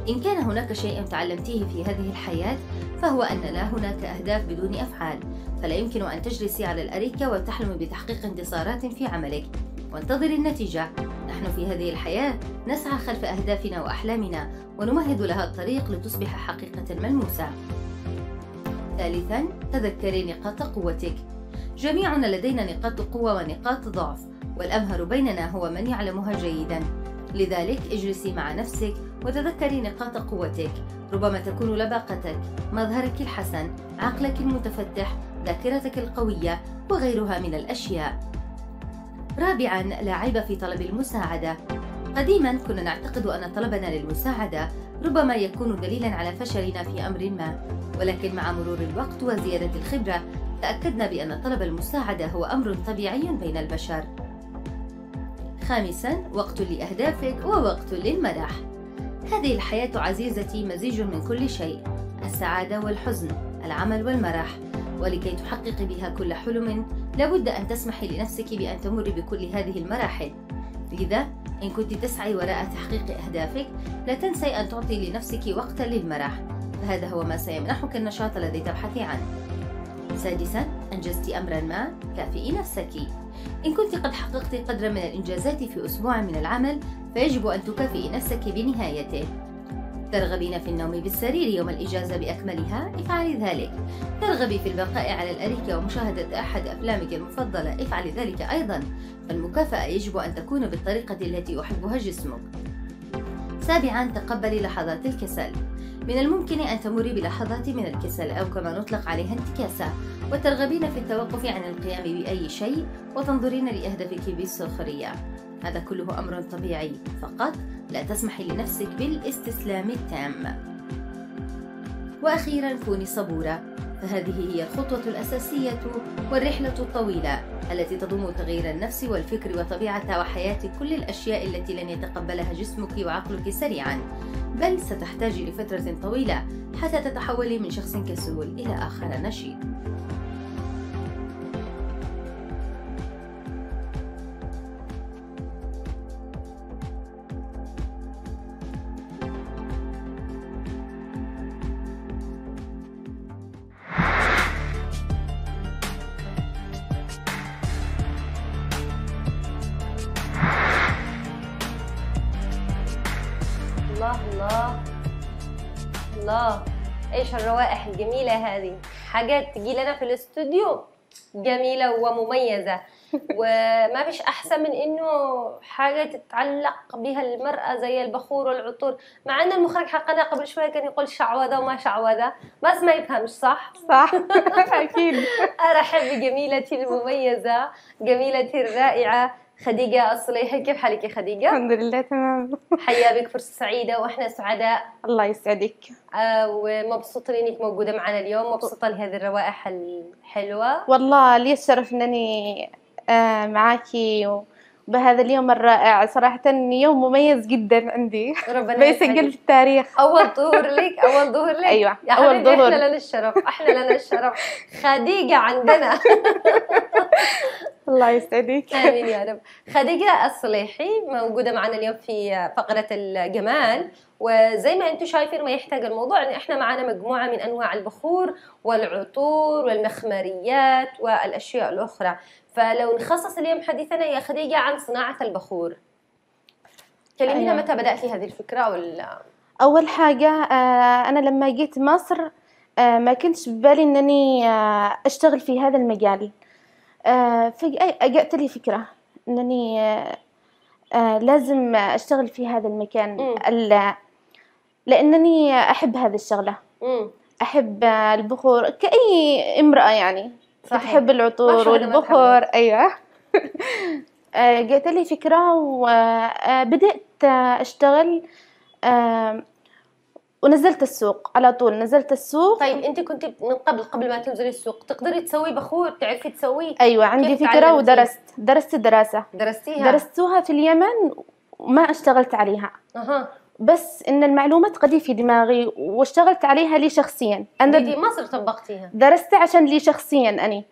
إن كان هناك شيء تعلمتيه في هذه الحياة فهو أن لا هناك أهداف بدون أفعال فلا يمكن أن تجلسي على الأريكة وتحلمي بتحقيق انتصارات في عملك وانتظري النتيجة نحن في هذه الحياة نسعى خلف أهدافنا وأحلامنا ونمهد لها الطريق لتصبح حقيقة ملموسة ثالثا تذكري نقاط قوتك جميعنا لدينا نقاط قوة ونقاط ضعف والأمهر بيننا هو من يعلمها جيداً لذلك اجلسي مع نفسك وتذكري نقاط قوتك ربما تكون لباقتك مظهرك الحسن عقلك المتفتح ذاكرتك القوية وغيرها من الأشياء رابعا لا عيب في طلب المساعدة قديما كنا نعتقد أن طلبنا للمساعدة ربما يكون دليلا على فشلنا في أمر ما ولكن مع مرور الوقت وزيادة الخبرة تأكدنا بأن طلب المساعدة هو أمر طبيعي بين البشر خامسا وقت لأهدافك ووقت للمرح هذه الحياة عزيزتي مزيج من كل شيء السعادة والحزن العمل والمرح ولكي تحققي بها كل حلم لابد أن تسمحي لنفسك بأن تمر بكل هذه المراحل لذا إن كنت تسعي وراء تحقيق أهدافك لا تنسي أن تعطي لنفسك وقتا للمرح فهذا هو ما سيمنحك النشاط الذي تبحثي عنه سادسا أنجزت أمرا ما كافئي نفسك إن كنت قد حققت قدرا من الإنجازات في أسبوع من العمل فيجب أن تكافئي نفسك بنهايته ترغبين في النوم بالسرير يوم الإجازة بأكملها افعلي ذلك ترغبي في البقاء على الأريكة ومشاهدة أحد أفلامك المفضلة افعلي ذلك أيضا فالمكافأة يجب أن تكون بالطريقة التي يحبها جسمك سابعا تقبلي لحظات الكسل من الممكن أن تمر بلحظات من الكسل أو كما نطلق عليها انتكاسة وترغبين في التوقف عن القيام بأي شيء وتنظرين لأهدافك بالسخرية هذا كله أمر طبيعي فقط لا تسمحي لنفسك بالاستسلام التام وأخيرا كوني صبورة فهذه هي الخطوة الأساسية والرحلة الطويلة التي تضم تغيير النفس والفكر وطبيعة وحياة كل الأشياء التي لن يتقبلها جسمك وعقلك سريعا بل ستحتاج لفترة طويلة حتى تتحولي من شخص كسول إلى آخر نشيط الروائح الجميلة هذه حاجات تجي لنا في الاستوديو جميلة ومميزة وما فيش أحسن من إنه حاجة تتعلق بها المرأة زي البخور والعطور مع إن المخرج حقنا قبل شوية كان يقول شعوذة وما شعوذة بس ما يفهمش صح؟ صح أكيد أرحب بجميلتي المميزة جميلتي الرائعة خديجة الصليحي كيف حالك يا خديجة؟ الحمد لله تمام حيا بك فرصة سعيدة واحنا سعداء الله يسعدك آه ومبسوطة انك موجودة معنا اليوم مبسوطة لهذه الروائح الحلوة والله لي الشرف انني آه معاكي و... بهذا اليوم الرائع صراحة يوم مميز جدا عندي ربنا بيسجل في التاريخ أول ظهور لك أول ظهور لك أيوة يا أول ظهور إحنا لنا الشرف إحنا لنا الشرف خديجة عندنا الله يسعدك آمين يا رب خديجة الصليحي موجودة معنا اليوم في فقرة الجمال وزي ما انتم شايفين ما يحتاج الموضوع ان احنا معنا مجموعه من انواع البخور والعطور والمخمريات والاشياء الاخرى فلو نخصص اليوم حديثنا يا خديجة عن صناعة البخور كلمينا أيوة. متى بدأتي هذه الفكرة ولا أول حاجة آه، أنا لما جيت مصر آه، ما كنتش ببالي أنني آه، أشتغل في هذا المجال فجأة جاءت لي فكرة أنني لازم أشتغل في هذا المكان لأنني أحب هذه الشغلة م. أحب البخور كأي امرأة يعني صحيح. بتحب العطور والبخور ايوه آه، جات لي فكره وبدات آه، آه، اشتغل ونزلت السوق على طول نزلت السوق طيب انت كنت من قبل قبل ما تنزلي السوق تقدري تسوي بخور تعرفي تسويه ايوه عندي فكره ودرست درست دراسه درستيها درستوها في اليمن وما اشتغلت عليها أه. بس ان المعلومات قدي إيه في دماغي واشتغلت عليها لي شخصيا انا دي يعني ما صرت طبقتيها درستها عشان لي شخصيا اني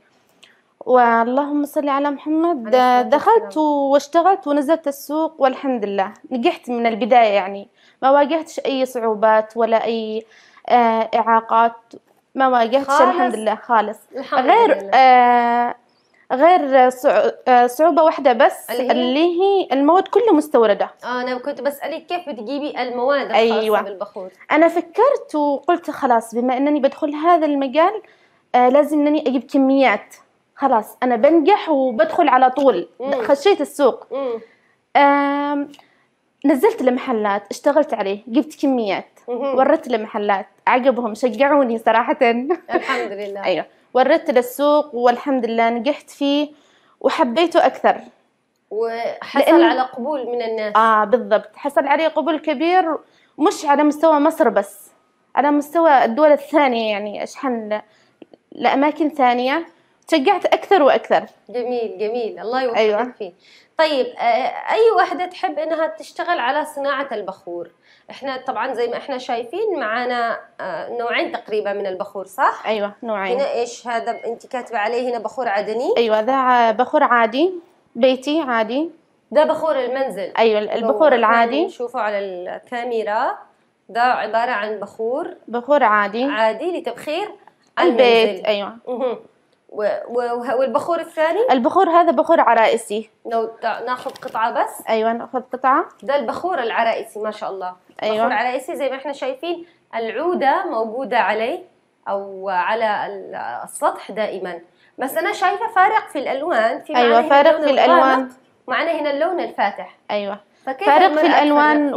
واللهم صل على محمد دخلت واشتغلت ونزلت السوق والحمد لله نجحت من البداية يعني ما واجهتش أي صعوبات ولا أي آه، إعاقات ما واجهتش الحمد لله خالص الحمد غير لله. آه غير آه، صعوبة واحدة بس اللي هي, اللي هي المواد كلها مستوردة اه انا كنت بسألك كيف بتجيبي المواد الخاصة أيوة. بالبخور انا فكرت وقلت خلاص بما انني بدخل هذا المجال آه لازم انني اجيب كميات خلاص انا بنجح وبدخل على طول مم. خشيت السوق مم. آه نزلت المحلات اشتغلت عليه جبت كميات ورت لمحلات عقبهم شجعوني صراحة الحمد لله أيوة ورت للسوق والحمد لله نجحت فيه وحبيته أكثر وحصل لأن... على قبول من الناس آه بالضبط حصل عليه قبول كبير مش على مستوى مصر بس على مستوى الدول الثانية يعني أشحن ل... لأماكن ثانية تشجعت أكثر وأكثر جميل جميل الله أيوة. يوفقك أيوة. فيه طيب آه، أي وحدة تحب أنها تشتغل على صناعة البخور احنا طبعا زي ما احنا شايفين معانا آه، نوعين تقريبا من البخور صح ايوه نوعين هنا ايش هذا انت كاتبه عليه هنا بخور عدني ايوه ذا بخور عادي بيتي عادي ده بخور المنزل ايوه البخور العادي نشوفه على الكاميرا ده عباره عن بخور بخور عادي عادي لتبخير البيت المنزل. ايوه والبخور الثاني البخور هذا بخور عرائسي لو ناخذ قطعه بس ايوه ناخذ قطعه ده البخور العرائسي ما شاء الله ايوه بخور عرائسي زي ما احنا شايفين العوده موجوده عليه او على السطح دائما بس انا شايفه فارق في الالوان في ايوه فارق في الالوان معنا هنا اللون الفاتح ايوه فارق في الالوان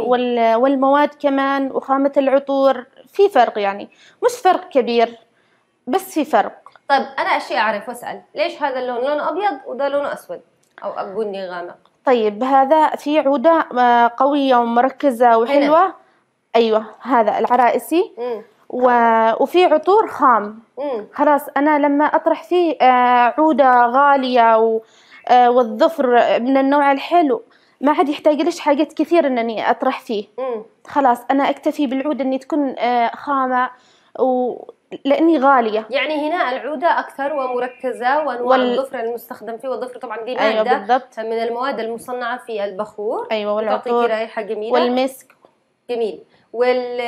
والمواد كمان وخامه العطور في فرق يعني مش فرق كبير بس في فرق طيب انا اشي اعرف واسال ليش هذا اللون لونه ابيض وده لونه اسود او بني غامق طيب هذا في عوده آه، قويه ومركزه وحلوه هنا. ايوه هذا العرائسي و... وفي عطور خام مم. خلاص انا لما اطرح فيه آه، عوده غاليه و... آه، والظفر من النوع الحلو ما عاد يحتاج ليش حاجات كثير انني اطرح فيه مم. خلاص انا اكتفي بالعود اني تكون خامه و لاني غاليه يعني هنا العوده اكثر ومركزه وانواع وال... الظفر المستخدم فيه والظفر طبعا دي أيوة، ماده أيوة بالضبط. من المواد المصنعه في البخور ايوه والعطور رائحه جميله والمسك جميل وال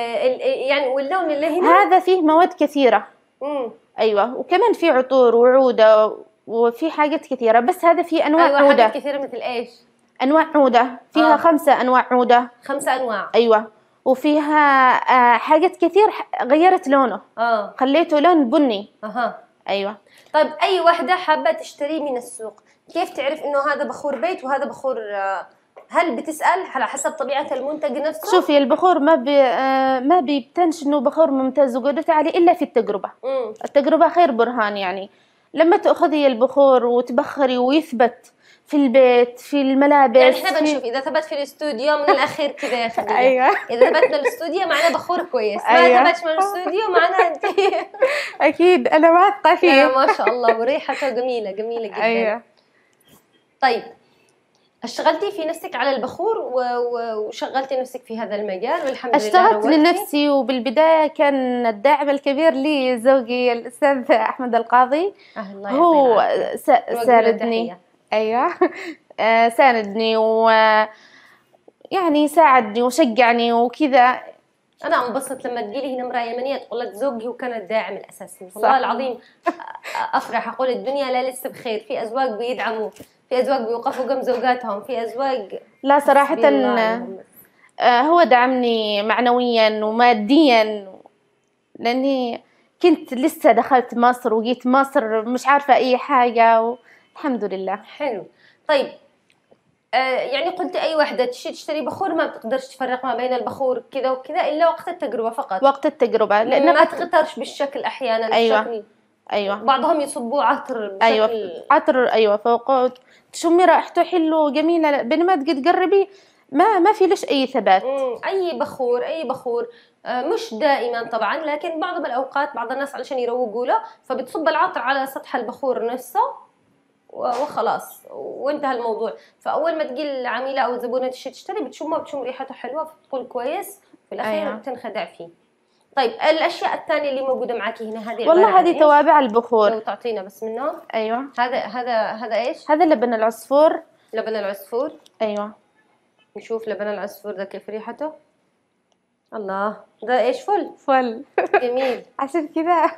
يعني واللون اللي هنا هذا فيه مواد كثيره امم ايوه وكمان في عطور وعوده وفي حاجات كثيره بس هذا في انواع أيوة عوده حاجات كثيره مثل ايش انواع عوده فيها آه. خمسه انواع عوده خمسه انواع ايوه وفيها آه، حاجات كثير غيرت لونه اه خليته لون بني اها ايوه طيب اي واحده حابه تشتري من السوق كيف تعرف انه هذا بخور بيت وهذا بخور آه، هل بتسال على حسب طبيعه المنتج نفسه شوفي البخور ما بي آه، ما بيبتنش انه بخور ممتاز وقدرت عليه الا في التجربه مم. التجربه خير برهان يعني لما تاخذي البخور وتبخري ويثبت في البيت في الملابس يعني احنا بنشوف اذا ثبت في الاستوديو من الاخير كذا يا ياخذنا ايوه اذا ثبتنا الاستوديو معنا بخور كويس أيوة. ما ثبتش من الاستوديو معنا انت اكيد انا واثقه فيه ما شاء الله وريحته جميله جميله جدا ايوه طيب اشتغلتي في نفسك على البخور وشغلتي نفسك في هذا المجال والحمد لله اشتغلت لنفسي وبالبدايه كان الداعم الكبير لي زوجي الاستاذ احمد القاضي الله هو ساعدني ايوه آه، ساندني و يعني ساعدني وشجعني وكذا انا انبسط لما تجي لي هنا امراه يمنيه تقول لك زوجي وكان الداعم الاساسي والله العظيم افرح اقول الدنيا لا لسه بخير في ازواج بيدعموا في ازواج بيوقفوا جنب زوجاتهم في ازواج لا صراحه آه، هو دعمني معنويا وماديا لاني كنت لسه دخلت مصر وجيت مصر مش عارفه اي حاجه و... الحمد لله حلو طيب آه، يعني قلت اي وحده تشتري تشتري بخور ما بتقدرش تفرق ما بين البخور كذا وكذا الا وقت التجربه فقط وقت التجربه لان ما بت... بالشكل احيانا أيوة. ايوه بعضهم يصبوا عطر بشكل ايوه عطر ايوه فوق تشمي رائحته حلو جميله بينما تقربي ما ما في ليش اي ثبات اي بخور اي بخور آه، مش دائما طبعا لكن بعض الاوقات بعض الناس علشان يروقوا له فبتصب العطر على سطح البخور نفسه وخلاص وانتهى الموضوع فاول ما تجي العميله او الزبونه تشتري بتشمها بتشم ريحته حلوه فبتقول كويس في الاخير أيوة. بتنخدع فيه طيب الاشياء الثانيه اللي موجوده معاكي هنا هذه والله هذه توابع البخور لو تعطينا بس منه ايوه هذا هذا هذا ايش هذا لبن العصفور لبن العصفور ايوه نشوف لبن العصفور ده كيف ريحته الله ده ايش فل فل جميل عشان كذا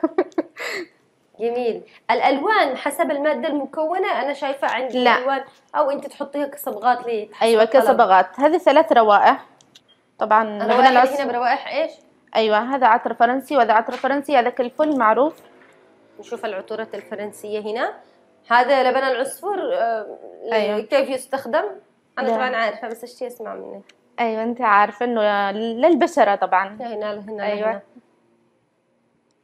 جميل الالوان حسب الماده المكونه انا شايفه عندي لا. الوان او انت تحطيها كصبغات لي ايوه كصبغات هذه ثلاث روائح طبعا الروائح هنا بروائح ايش ايوه هذا عطر فرنسي وهذا عطر فرنسي هذاك الفل معروف نشوف العطورات الفرنسية هنا هذا لبن العصفور آه، أيوة. كيف يستخدم أنا ده. طبعا عارفة بس اشتي أسمع منك أيوة أنت عارفة إنه للبشرة طبعا هنا هنا أيوة هنا.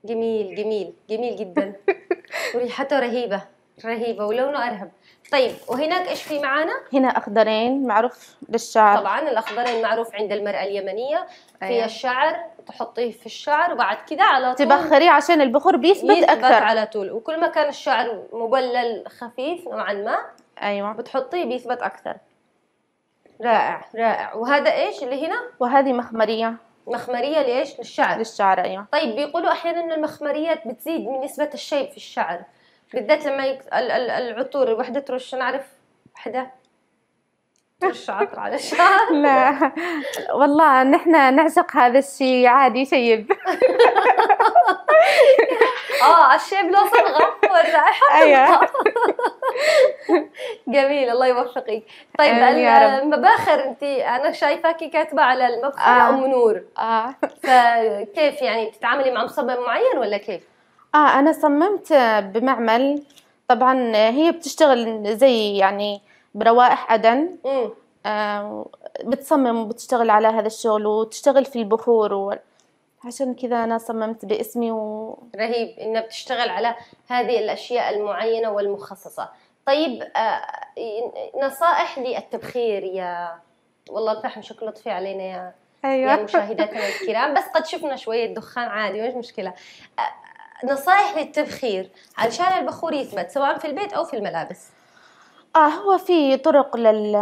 جميل جميل جميل جدا وريحته رهيبه رهيبه ولونه ارهب طيب وهناك ايش في معانا هنا اخضرين معروف للشعر طبعا الاخضرين معروف عند المراه اليمنيه في أيوة. الشعر تحطيه في الشعر وبعد كده على طول تبخريه عشان البخور بيثبت, بيثبت اكثر على طول وكل ما كان الشعر مبلل خفيف نوعا ما ايوه بتحطيه بيثبت اكثر رائع رائع وهذا ايش اللي هنا وهذه مخمريه مخمريه ليش؟ للشعر للشعر ايوه طيب بيقولوا احيانا ان المخمريات بتزيد من نسبه الشيب في الشعر بالذات لما يك... العطور وحده رش نعرف وحده مش عطر على الشعر لا والله نحن نعزق هذا الشيء عادي شيب اه الشيب له صبغه والرائحه جميل الله يوفقك طيب المباخر انت انا شايفاكي كاتبه على المبخر آه. ام نور اه فكيف يعني بتتعاملي مع مصمم معين ولا كيف؟ اه انا صممت بمعمل طبعا هي بتشتغل زي يعني بروائح عدن آه بتصمم وبتشتغل على هذا الشغل وتشتغل في البخور و... عشان كذا انا صممت باسمي و... رهيب انها بتشتغل على هذه الاشياء المعينه والمخصصه طيب آه نصائح للتبخير يا والله الفحم شكله طفي علينا يا أيوة. يا مشاهداتنا الكرام بس قد شفنا شويه دخان عادي مش مشكله آه، نصائح للتبخير علشان البخور يثبت سواء في البيت او في الملابس اه هو في طرق لل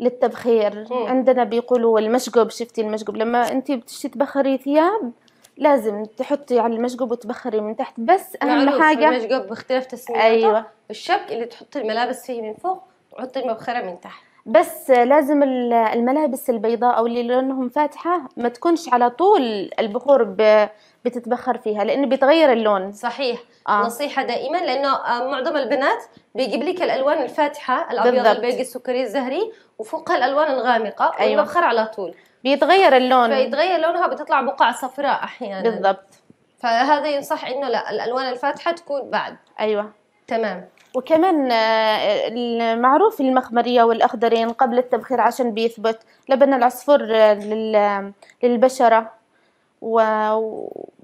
للتبخير مم. عندنا بيقولوا المشقب شفتي المشقب لما انت بتشتي تبخري ثياب لازم تحطي على المشقب وتبخري من تحت بس اهم حاجه المشقب باختلاف تسمياته ايوه الشبك اللي تحطي الملابس فيه من فوق وتحطي المبخره من تحت بس لازم الملابس البيضاء او اللي لونهم فاتحه ما تكونش على طول البخور بتتبخر فيها لانه بيتغير اللون صحيح آه. نصيحه دائما لانه آه، معظم البنات بيجيب لك الالوان الفاتحه الابيض البيج السكري الزهري وفوقها الالوان الغامقه أيوة. والمبخر على طول بيتغير اللون فيتغير لونها بتطلع بقع صفراء احيانا بالضبط فهذا ينصح انه لا الالوان الفاتحه تكون بعد ايوه تمام وكمان آه، المعروف المخمرية والأخضرين قبل التبخير عشان بيثبت لبن العصفور آه، للبشرة و...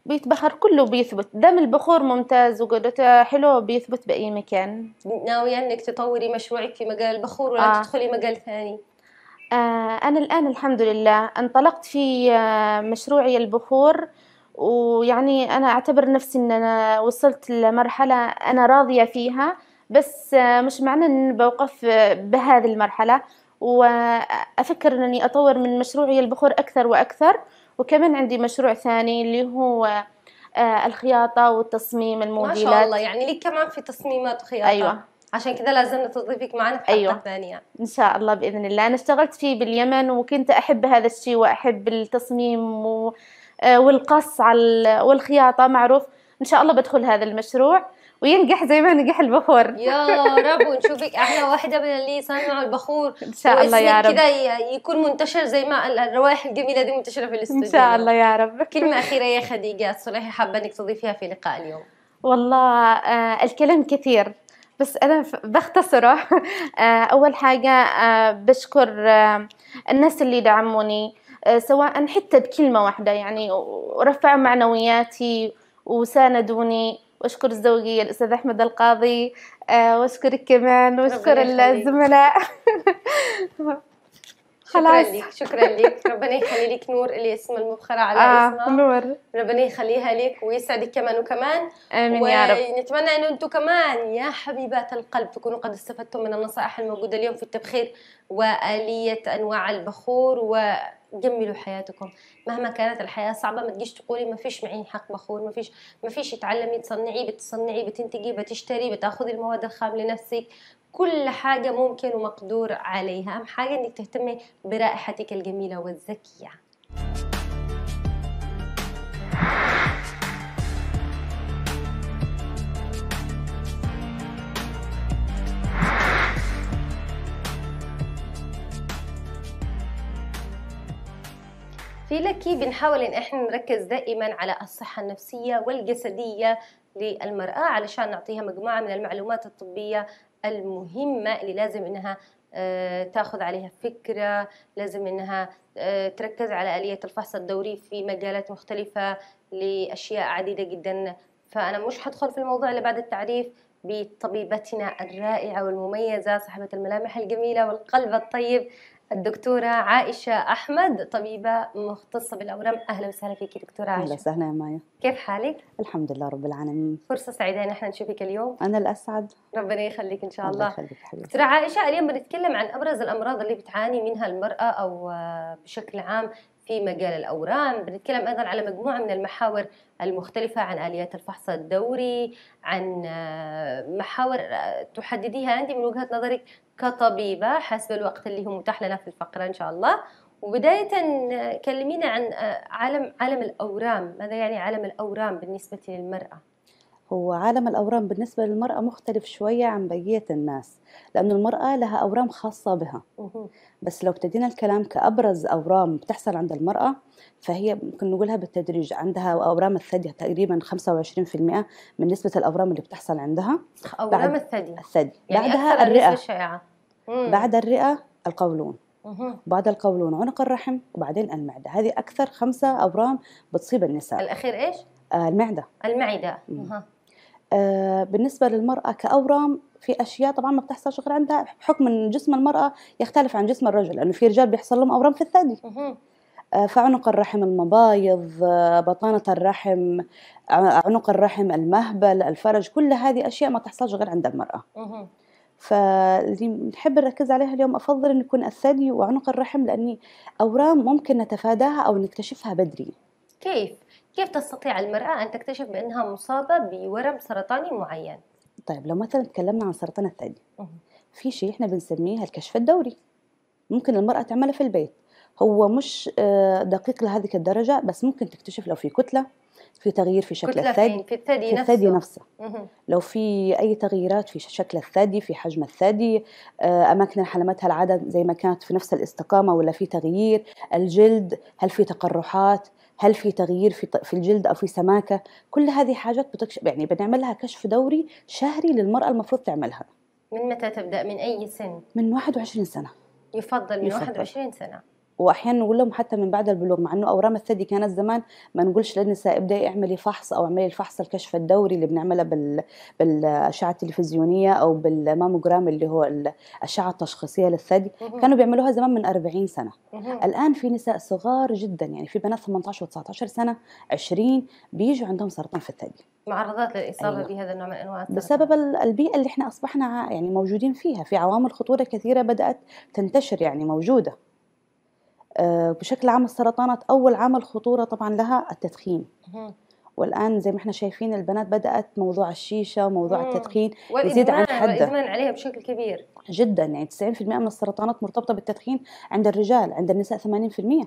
بيتبخر كله بيثبت دم البخور ممتاز وجودته حلو بيثبت بأي مكان ناوية أنك تطوري مشروعك في مجال البخور ولا آه. تدخلي مجال ثاني آه أنا الآن الحمد لله انطلقت في آه، مشروعي البخور ويعني أنا أعتبر نفسي أن أنا وصلت لمرحلة أنا راضية فيها بس آه، مش معنى أن بوقف بهذه المرحلة وأفكر أنني أطور من مشروعي البخور أكثر وأكثر وكمان عندي مشروع ثاني اللي هو آه، الخياطة والتصميم الموديلات ما شاء الله يعني لك كمان في تصميمات وخياطة أيوة عشان كذا لازم تضيفك معنا في حلقة أيوة. ثانية إن شاء الله بإذن الله أنا اشتغلت فيه باليمن وكنت أحب هذا الشيء وأحب التصميم و... آه، والقص على والخياطة معروف إن شاء الله بدخل هذا المشروع وينجح زي ما نجح البخور يا رب ونشوفك احلى واحده من اللي صنعوا البخور ان شاء الله يا رب كده يكون منتشر زي ما الروائح الجميله دي منتشره في الاستوديو ان شاء الله يا رب كلمه اخيره يا خديجه صراحه حابه انك تضيفيها في لقاء اليوم والله آه الكلام كثير بس انا بختصره آه اول حاجه آه بشكر آه الناس اللي دعموني آه سواء حتى بكلمه واحده يعني ورفعوا معنوياتي وساندوني واشكر الزوجيه الاستاذ احمد القاضي آه، واشكرك كمان واشكر الزملاء خلاص شكرا لك شكرا لك ربنا يخلي لك نور اللي اسم المبخرة على آه اسمها نور ربنا يخليها لك ويسعدك كمان وكمان امين يا رب ونتمنى انه انتم كمان يا حبيبات القلب تكونوا قد استفدتم من النصائح الموجودة اليوم في التبخير وآلية انواع البخور و جملوا حياتكم مهما كانت الحياه صعبه ما تجيش تقولي ما فيش معين حق بخور ما فيش ما فيش تعلمي تصنعي بتصنعي بتنتجي بتشتري بتاخذي المواد الخام لنفسك كل حاجة ممكن ومقدور عليها أهم حاجة أنك تهتمي برائحتك الجميلة والزكية في لكي بنحاول ان احنا نركز دائما على الصحه النفسيه والجسديه للمراه علشان نعطيها مجموعه من المعلومات الطبيه المهمه اللي لازم انها آه، تاخذ عليها فكره لازم انها آه، تركز على اليه الفحص الدوري في مجالات مختلفه لاشياء عديده جدا فانا مش هدخل في الموضوع إلا بعد التعريف بطبيبتنا الرائعه والمميزه صاحبه الملامح الجميله والقلب الطيب الدكتورة عائشة أحمد طبيبة مختصة بالأورام أهلا وسهلا فيك دكتورة عائشة أهلا وسهلا يا مايا كيف حالك؟ الحمد لله رب العالمين فرصة سعيدة إن احنا نشوفك اليوم أنا الأسعد ربنا يخليك إن شاء الله الله يخليك حبيبتي دكتورة عائشة اليوم بنتكلم عن أبرز الأمراض اللي بتعاني منها المرأة أو آه، بشكل عام في مجال الأورام بنتكلم أيضا على مجموعة من المحاور المختلفة عن آليات الفحص الدوري عن آه، محاور آه، تحدديها أنت من وجهة نظرك كطبيبة حسب الوقت اللي هو متاح لنا في الفقرة إن شاء الله وبداية كلمينا عن آه، عالم عالم الأورام ماذا يعني عالم الأورام بالنسبة للمرأة؟ هو عالم الأورام بالنسبة للمرأة مختلف شوية عن بقية الناس لأن المرأة لها أورام خاصة بها بس لو ابتدينا الكلام كأبرز أورام بتحصل عند المرأة فهي ممكن نقولها بالتدريج عندها أورام الثدي تقريبا 25% من نسبة الأورام اللي بتحصل عندها أورام الثدي الثدي يعني بعدها الرئة الشائعة بعد الرئة القولون بعد القولون عنق الرحم وبعدين المعدة هذه أكثر خمسة أورام بتصيب النساء الأخير إيش؟ آه المعدة المعدة آه بالنسبة للمرأة كأورام في اشياء طبعا ما بتحصلش غير عندها بحكم ان جسم المراه يختلف عن جسم الرجل لانه في رجال بيحصل لهم اورام في الثدي آه، فعنق الرحم المبايض آه، بطانة الرحم آه، عنق الرحم المهبل الفرج كل هذه أشياء ما تحصلش غير عند المرأة فاللي نحب نركز عليها اليوم أفضل أن يكون الثدي وعنق الرحم لأني أورام ممكن نتفاداها أو نكتشفها بدري كيف؟ كيف تستطيع المرأة أن تكتشف بأنها مصابة بورم سرطاني معين؟ طيب لو مثلا تكلمنا عن سرطان الثدي في شيء احنا بنسميه الكشف الدوري ممكن المرأة تعمله في البيت هو مش آه، دقيق لهذه الدرجة بس ممكن تكتشف لو في كتلة في تغيير في شكل الثدي في الثدي في نفسه, الثدي نفسه. لو في أي تغييرات في شكل الثدي في حجم الثدي آه، أماكن حلمتها العدد زي ما كانت في نفس الاستقامة ولا في تغيير الجلد هل في تقرحات هل في تغيير في في الجلد او في سماكه كل هذه حاجات بتكشف يعني بنعملها كشف دوري شهري للمراه المفروض تعملها من متى تبدا من اي سن من 21 سنه يفضل من يفضل. 21 سنه واحيانا نقول لهم حتى من بعد البلوغ مع انه اورام الثدي كانت زمان ما نقولش للنساء ابداي اعملي فحص او اعملي الفحص الكشف الدوري اللي بنعمله بال بالاشعه التلفزيونيه او بالماموجرام اللي هو الاشعه التشخيصيه للثدي كانوا بيعملوها زمان من 40 سنه الان في نساء صغار جدا يعني في بنات 18 و19 سنه 20 بيجوا عندهم سرطان في الثدي معرضات للاصابه أيوة. بهذا النوع من انواع بسبب البيئه اللي احنا اصبحنا يعني موجودين فيها في عوامل خطوره كثيره بدات تنتشر يعني موجوده آه، بشكل عام السرطانات اول عامل خطوره طبعا لها التدخين والان زي ما احنا شايفين البنات بدات موضوع الشيشه وموضوع مم. التدخين يزيد عن حده والادمان عليها بشكل كبير جدا يعني 90% من السرطانات مرتبطه بالتدخين عند الرجال عند النساء 80% مم.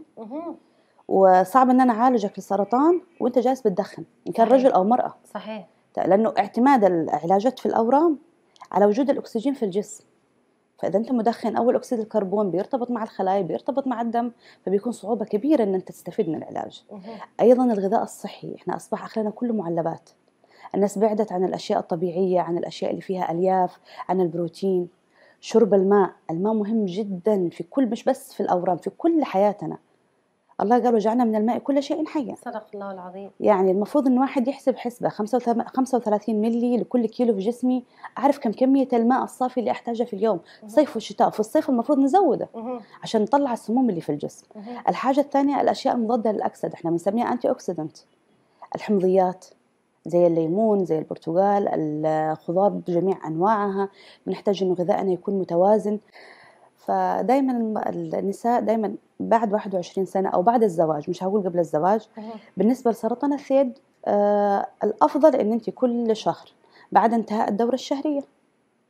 وصعب ان انا اعالجك السرطان وانت جالس بتدخن ان كان رجل او مراه صحيح لانه اعتماد العلاجات في الاورام على وجود الاكسجين في الجسم فاذا انت مدخن اول اكسيد الكربون بيرتبط مع الخلايا بيرتبط مع الدم فبيكون صعوبه كبيره ان انت تستفيد من العلاج ايضا الغذاء الصحي احنا اصبح اخذنا كله معلبات الناس بعدت عن الاشياء الطبيعيه عن الاشياء اللي فيها الياف عن البروتين شرب الماء الماء مهم جدا في كل مش بس في الاورام في كل حياتنا الله قال وجعلنا من الماء كل شيء حي صدق الله العظيم يعني المفروض ان واحد يحسب حسبه 35 ملي لكل كيلو في جسمي اعرف كم كميه الماء الصافي اللي احتاجه في اليوم مه. صيف وشتاء في الصيف المفروض نزوده مه. عشان نطلع السموم اللي في الجسم مه. الحاجه الثانيه الاشياء المضاده للاكسده احنا بنسميها انتي اوكسيدنت الحمضيات زي الليمون زي البرتقال الخضار بجميع انواعها بنحتاج انه غذائنا يكون متوازن فدايما النساء دايما بعد 21 سنة أو بعد الزواج مش هقول قبل الزواج بالنسبة لسرطان الثدي آه الأفضل أن أنت كل شهر بعد انتهاء الدورة الشهرية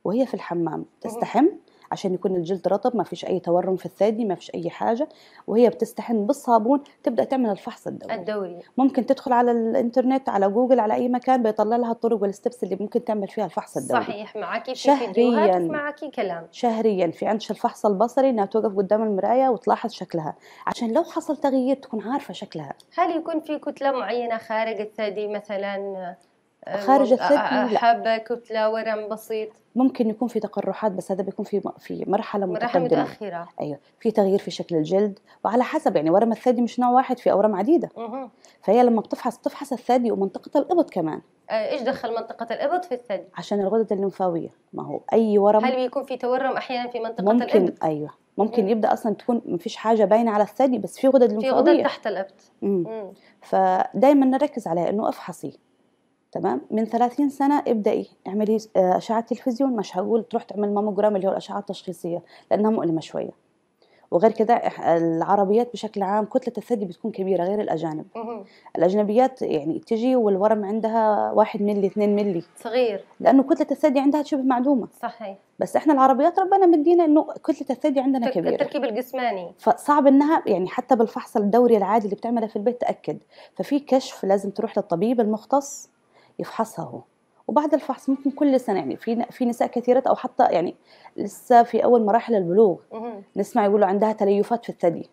وهي في الحمام تستحم عشان يكون الجلد رطب ما فيش اي تورم في الثدي ما فيش اي حاجه وهي بتستحن بالصابون تبدا تعمل الفحص الدوري الدوري ممكن تدخل على الانترنت على جوجل على اي مكان بيطلع لها الطرق والستبس اللي ممكن تعمل فيها الفحص الدوري صحيح معك شهريا معك كلام شهريا في عندش الفحص البصري انها توقف قدام المرايه وتلاحظ شكلها عشان لو حصل تغيير تكون عارفه شكلها هل يكون في كتله معينه خارج الثدي مثلا خارج الثدي حابه كتله ورم بسيط ممكن يكون في تقرحات بس هذا بيكون في في مرحله متقدمه مرحله متاخره ايوه في تغيير في شكل الجلد وعلى حسب يعني ورم الثدي مش نوع واحد في اورام عديده فهي لما بتفحص بتفحص الثدي ومنطقه الابط كمان آه، ايش دخل منطقه الابط في الثدي عشان الغدد الليمفاويه ما هو اي ورم هل بيكون في تورم احيانا في منطقه ممكن الابط ايوه ممكن مم. يبدا اصلا تكون ما فيش حاجه باينه على الثدي بس في غدد لمفاويه في غدد تحت الابط فدايما نركز عليها انه افحصي تمام من 30 سنه ابداي اعملي آه، اشعه تلفزيون مش هقول تروح تعمل ماموجرام اللي هو الاشعه التشخيصيه لانها مؤلمه شويه وغير كده العربيات بشكل عام كتله الثدي بتكون كبيره غير الاجانب الاجنبيات يعني تجي والورم عندها 1 مللي 2 مللي صغير لانه كتله الثدي عندها شبه معدومه صحيح بس احنا العربيات ربنا مدينا انه كتله الثدي عندنا كبيره التركيب الجسماني فصعب انها يعني حتى بالفحص الدوري العادي اللي بتعمله في البيت تاكد ففي كشف لازم تروح للطبيب المختص يفحصها وبعد الفحص ممكن كل سنه يعني في في نساء كثيرات او حتى يعني لسه في اول مراحل البلوغ نسمع يقولوا عندها تليفات في الثدي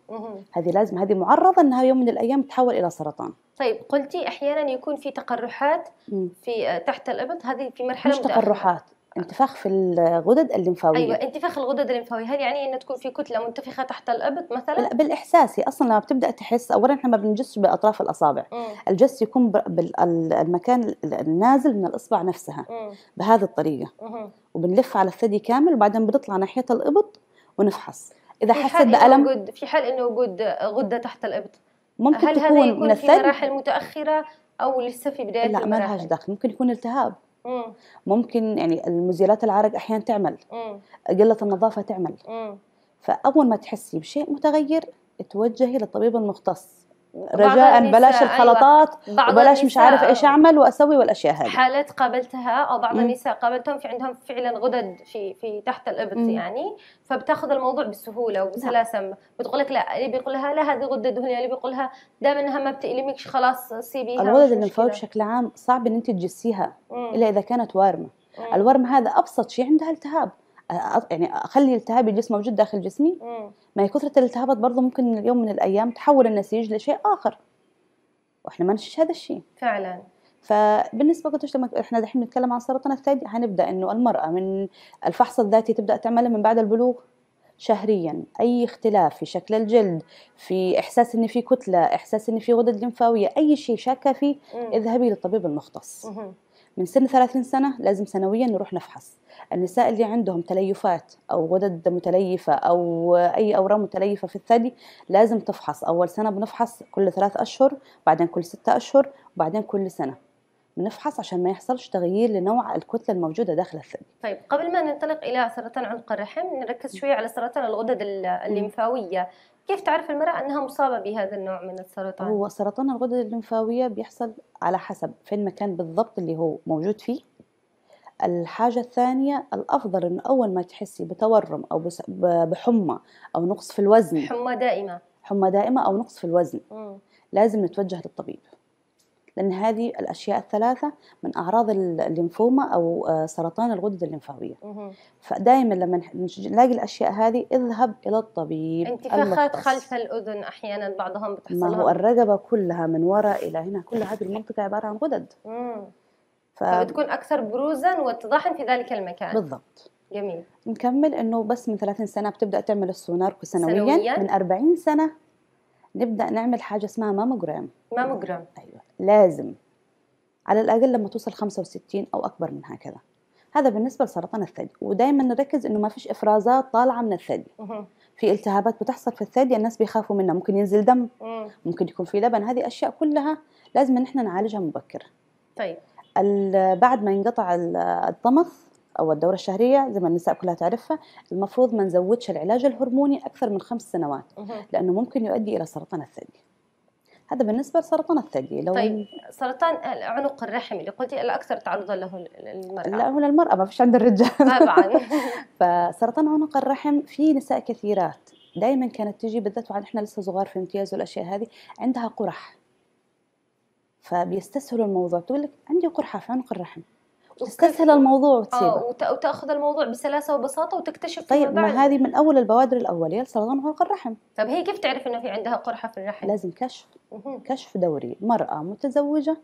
هذه لازم هذه معرضه انها يوم من الايام تحول الى سرطان طيب قلتي احيانا يكون في تقرحات في آه، تحت الابط هذه في مرحله مش تقرحات أيوة. انتفاخ في الغدد الليمفاويه ايوه انتفاخ الغدد الليمفاويه هل يعني انه تكون في كتله منتفخه تحت الابط مثلا بالاحساس هي اصلا لما بتبدا تحس اولا احنا ما بنجسش باطراف الاصابع مم. الجس يكون بالمكان النازل من الاصبع نفسها مم. بهذه الطريقه مم. وبنلف على الثدي كامل وبعدين بنطلع ناحيه الابط ونفحص اذا حسيت بالم وجود في حال انه وجود غده تحت الابط ممكن هل تكون هذا يكون من في مراحل متاخره او لسه في بدايه لا ما لهاش دخل ممكن يكون التهاب ممكن يعني المزيلات العرق احيانا تعمل قله النظافه تعمل فاول ما تحسي بشيء متغير توجهي للطبيب المختص رجاء بلاش الخلطات أيوة. وبلاش مش عارف ايش اعمل واسوي والاشياء هذه حالات قابلتها او بعض النساء قابلتهم في عندهم فعلا غدد في في تحت الابط يعني فبتاخذ الموضوع بسهوله وبسلاسه نعم. بتقول لك لا اللي بيقول لها لا هذه غدد هنا اللي بيقول لها دام انها ما بتألمكش خلاص سيبيها الغدد المنفويه بشكل عام صعب ان انت تجسيها الا اذا كانت وارمه الورم هذا ابسط شيء عندها التهاب يعني اخلي التهاب الجسم موجود داخل جسمي ما هي كثره الالتهابات برضه ممكن اليوم من الايام تحول النسيج لشيء اخر واحنا ما نشيش هذا الشيء فعلا فبالنسبه قلت لما احنا دحين بنتكلم عن سرطان الثدي هنبدا انه المراه من الفحص الذاتي تبدا تعمله من بعد البلوغ شهريا اي اختلاف في شكل الجلد في احساس ان في كتله احساس ان في غدد لمفاويه اي شيء شاكه فيه اذهبي للطبيب المختص من سن 30 سنة لازم سنويا نروح نفحص النساء اللي عندهم تليفات أو غدد متليفة أو أي أورام متليفة في الثدي لازم تفحص أول سنة بنفحص كل ثلاث أشهر بعدين كل ستة أشهر وبعدين كل سنة بنفحص عشان ما يحصلش تغيير لنوع الكتله الموجوده داخل الثدي. طيب قبل ما ننطلق الى سرطان عنق الرحم نركز شويه على سرطان الغدد الليمفاويه، كيف تعرف المرأة أنها مصابة بهذا النوع من السرطان؟ هو سرطان الغدد الليمفاوية بيحصل على حسب فين المكان بالضبط اللي هو موجود فيه الحاجة الثانية الأفضل أن أول ما تحسي بتورم أو بحمى أو نقص في الوزن حمى دائمة حمى دائمة أو نقص في الوزن م. لازم نتوجه للطبيب لأن هذه الأشياء الثلاثة من أعراض الليمفوما أو آه، سرطان الغدد الليمفاوية فدائما لما نلاقي الأشياء هذه اذهب إلى الطبيب انتفاخات خلف الأذن أحيانا بعضهم بتحصل ما هو الرقبة كلها من وراء إلى هنا كل هذه المنطقة عبارة عن غدد ف... فبتكون أكثر بروزا واتضاحا في ذلك المكان بالضبط جميل نكمل انه بس من 30 سنه بتبدا تعمل السونار سنويا, سنويا من 40 سنه نبدا نعمل حاجه اسمها ماموجرام ماموجرام ايوه لازم على الاقل لما توصل 65 او اكبر من هكذا هذا بالنسبه لسرطان الثدي ودائما نركز انه ما فيش افرازات طالعه من الثدي في التهابات بتحصل في الثدي الناس بيخافوا منها ممكن ينزل دم ممكن يكون في لبن هذه اشياء كلها لازم ان احنا نعالجها مبكر طيب بعد ما ينقطع الطمث او الدوره الشهريه زي ما النساء كلها تعرفها المفروض ما نزودش العلاج الهرموني اكثر من خمس سنوات لانه ممكن يؤدي الى سرطان الثدي هذا بالنسبة لسرطان الثدي لو طيب سرطان عنق الرحم اللي قلتي الأكثر تعرضا له المرأة لا هو للمرأة ما فيش عند الرجال طبعا فسرطان عنق الرحم في نساء كثيرات دائما كانت تجي بالذات وعن احنا لسه صغار في امتياز والاشياء هذه عندها قرح فبيستسهلوا الموضوع تقول لك عندي قرحه في عنق الرحم تستسهل الموضوع وتسيبه اه وت... وتاخذ الموضوع بسلاسه وبساطه وتكتشف طيب ما هذه من اول البوادر الاوليه لسرطان عنق الرحم طيب هي كيف تعرف انه في عندها قرحه في الرحم لازم كشف مهم. كشف دوري مراه متزوجه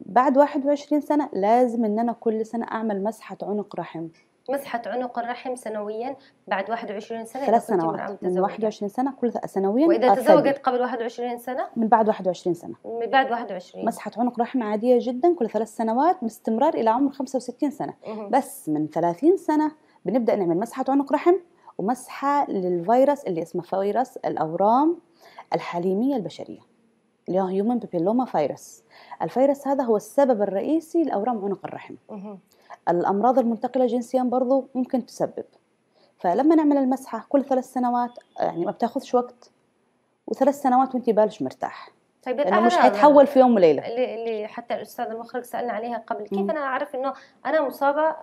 بعد 21 سنه لازم ان انا كل سنه اعمل مسحه عنق رحم مسحة عنق الرحم سنويا بعد 21 سنة ثلاث سنوات من 21 سنة كل سنويا وإذا تزوجت قبل 21 سنة من بعد 21 سنة من بعد 21 مسحة عنق رحم عادية جدا كل ثلاث سنوات باستمرار إلى عمر 65 سنة مه. بس من 30 سنة بنبدأ نعمل مسحة عنق رحم ومسحة للفيروس اللي اسمه فيروس الأورام الحليمية البشرية اللي هو هيومن بيبيلوما فيروس الفيروس هذا هو السبب الرئيسي لأورام عنق الرحم مه. الأمراض المنتقلة جنسيا برضو ممكن تسبب فلما نعمل المسحة كل ثلاث سنوات يعني ما بتاخذش وقت وثلاث سنوات وانت بالش مرتاح طيب لانه مش هيتحول في يوم وليله اللي حتى الاستاذ المخرج سالنا عليها قبل كيف انا اعرف انه انا مصابه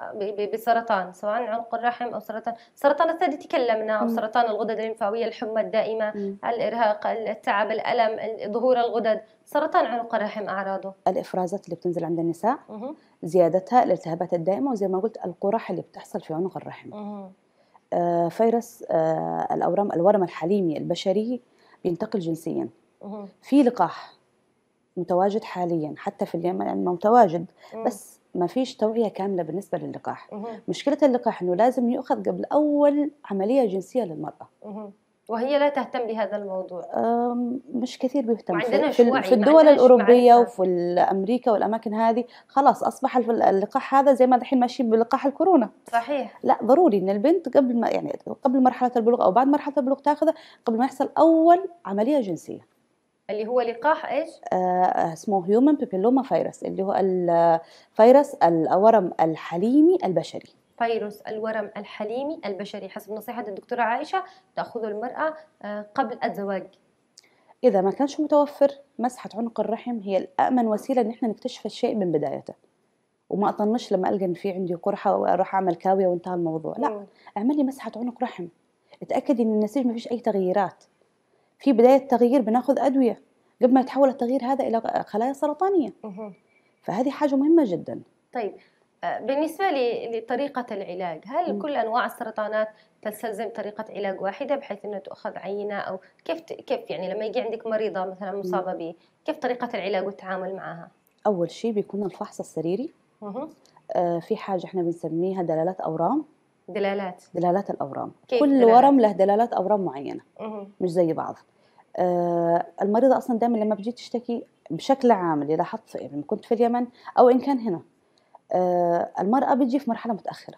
بسرطان سواء عنق الرحم او سرطان سرطان الثدي تكلمنا او سرطان الغدد الليمفاويه الحمى الدائمه مم. الارهاق التعب الالم ظهور الغدد سرطان عنق الرحم اعراضه الافرازات اللي بتنزل عند النساء مم. زيادتها الالتهابات الدائمه وزي ما قلت القرح اللي بتحصل في عنق الرحم آه فيروس آه الاورام الورم الحليمي البشري بينتقل جنسيا في لقاح متواجد حاليا حتى في اليمن يعني متواجد بس ما فيش توعية كاملة بالنسبة للقاح مشكلة اللقاح أنه لازم يؤخذ قبل أول عملية جنسية للمرأة وهي لا تهتم بهذا الموضوع مش كثير بيهتم في, في الدول الأوروبية وفي أمريكا والأماكن هذه خلاص أصبح اللقاح هذا زي ما دحين ماشيين بلقاح الكورونا صحيح لا ضروري إن البنت قبل ما يعني قبل مرحلة البلوغ أو بعد مرحلة البلوغ تاخذه قبل ما يحصل أول عملية جنسية اللي هو لقاح ايش؟ آه, آه، اسمه هيومن بيبيلوما فيروس اللي هو الفيروس الورم الحليمي البشري فيروس الورم الحليمي البشري حسب نصيحة الدكتورة عائشة تأخذه المرأة آه، قبل الزواج إذا ما كانش متوفر مسحة عنق الرحم هي الأأمن وسيلة إن إحنا نكتشف الشيء من بدايته وما أطنش لما ألقى إن في عندي قرحة وأروح أعمل كاوية وانتهى الموضوع لا اعملي مسحة عنق رحم اتأكدي إن النسيج ما فيش أي تغييرات في بداية تغيير بناخذ أدوية قبل ما يتحول التغيير هذا إلى خلايا سرطانية فهذه حاجة مهمة جدا طيب آه، بالنسبة لطريقة العلاج هل م. كل أنواع السرطانات تستلزم طريقة علاج واحدة بحيث أنه تؤخذ عينة أو كيف ت... كيف يعني لما يجي عندك مريضة مثلا مصابة به كيف طريقة العلاج والتعامل معها؟ أول شيء بيكون الفحص السريري مه. آه في حاجة احنا بنسميها دلالات أورام دلالات دلالات الاورام كل دلالات؟ ورم له دلالات اورام معينه مه. مش زي بعض آه المريضه اصلا دائما لما بتجي تشتكي بشكل عام اللي لاحظت إيه؟ لما كنت في اليمن او ان كان هنا آه المراه بتجي في مرحله متاخره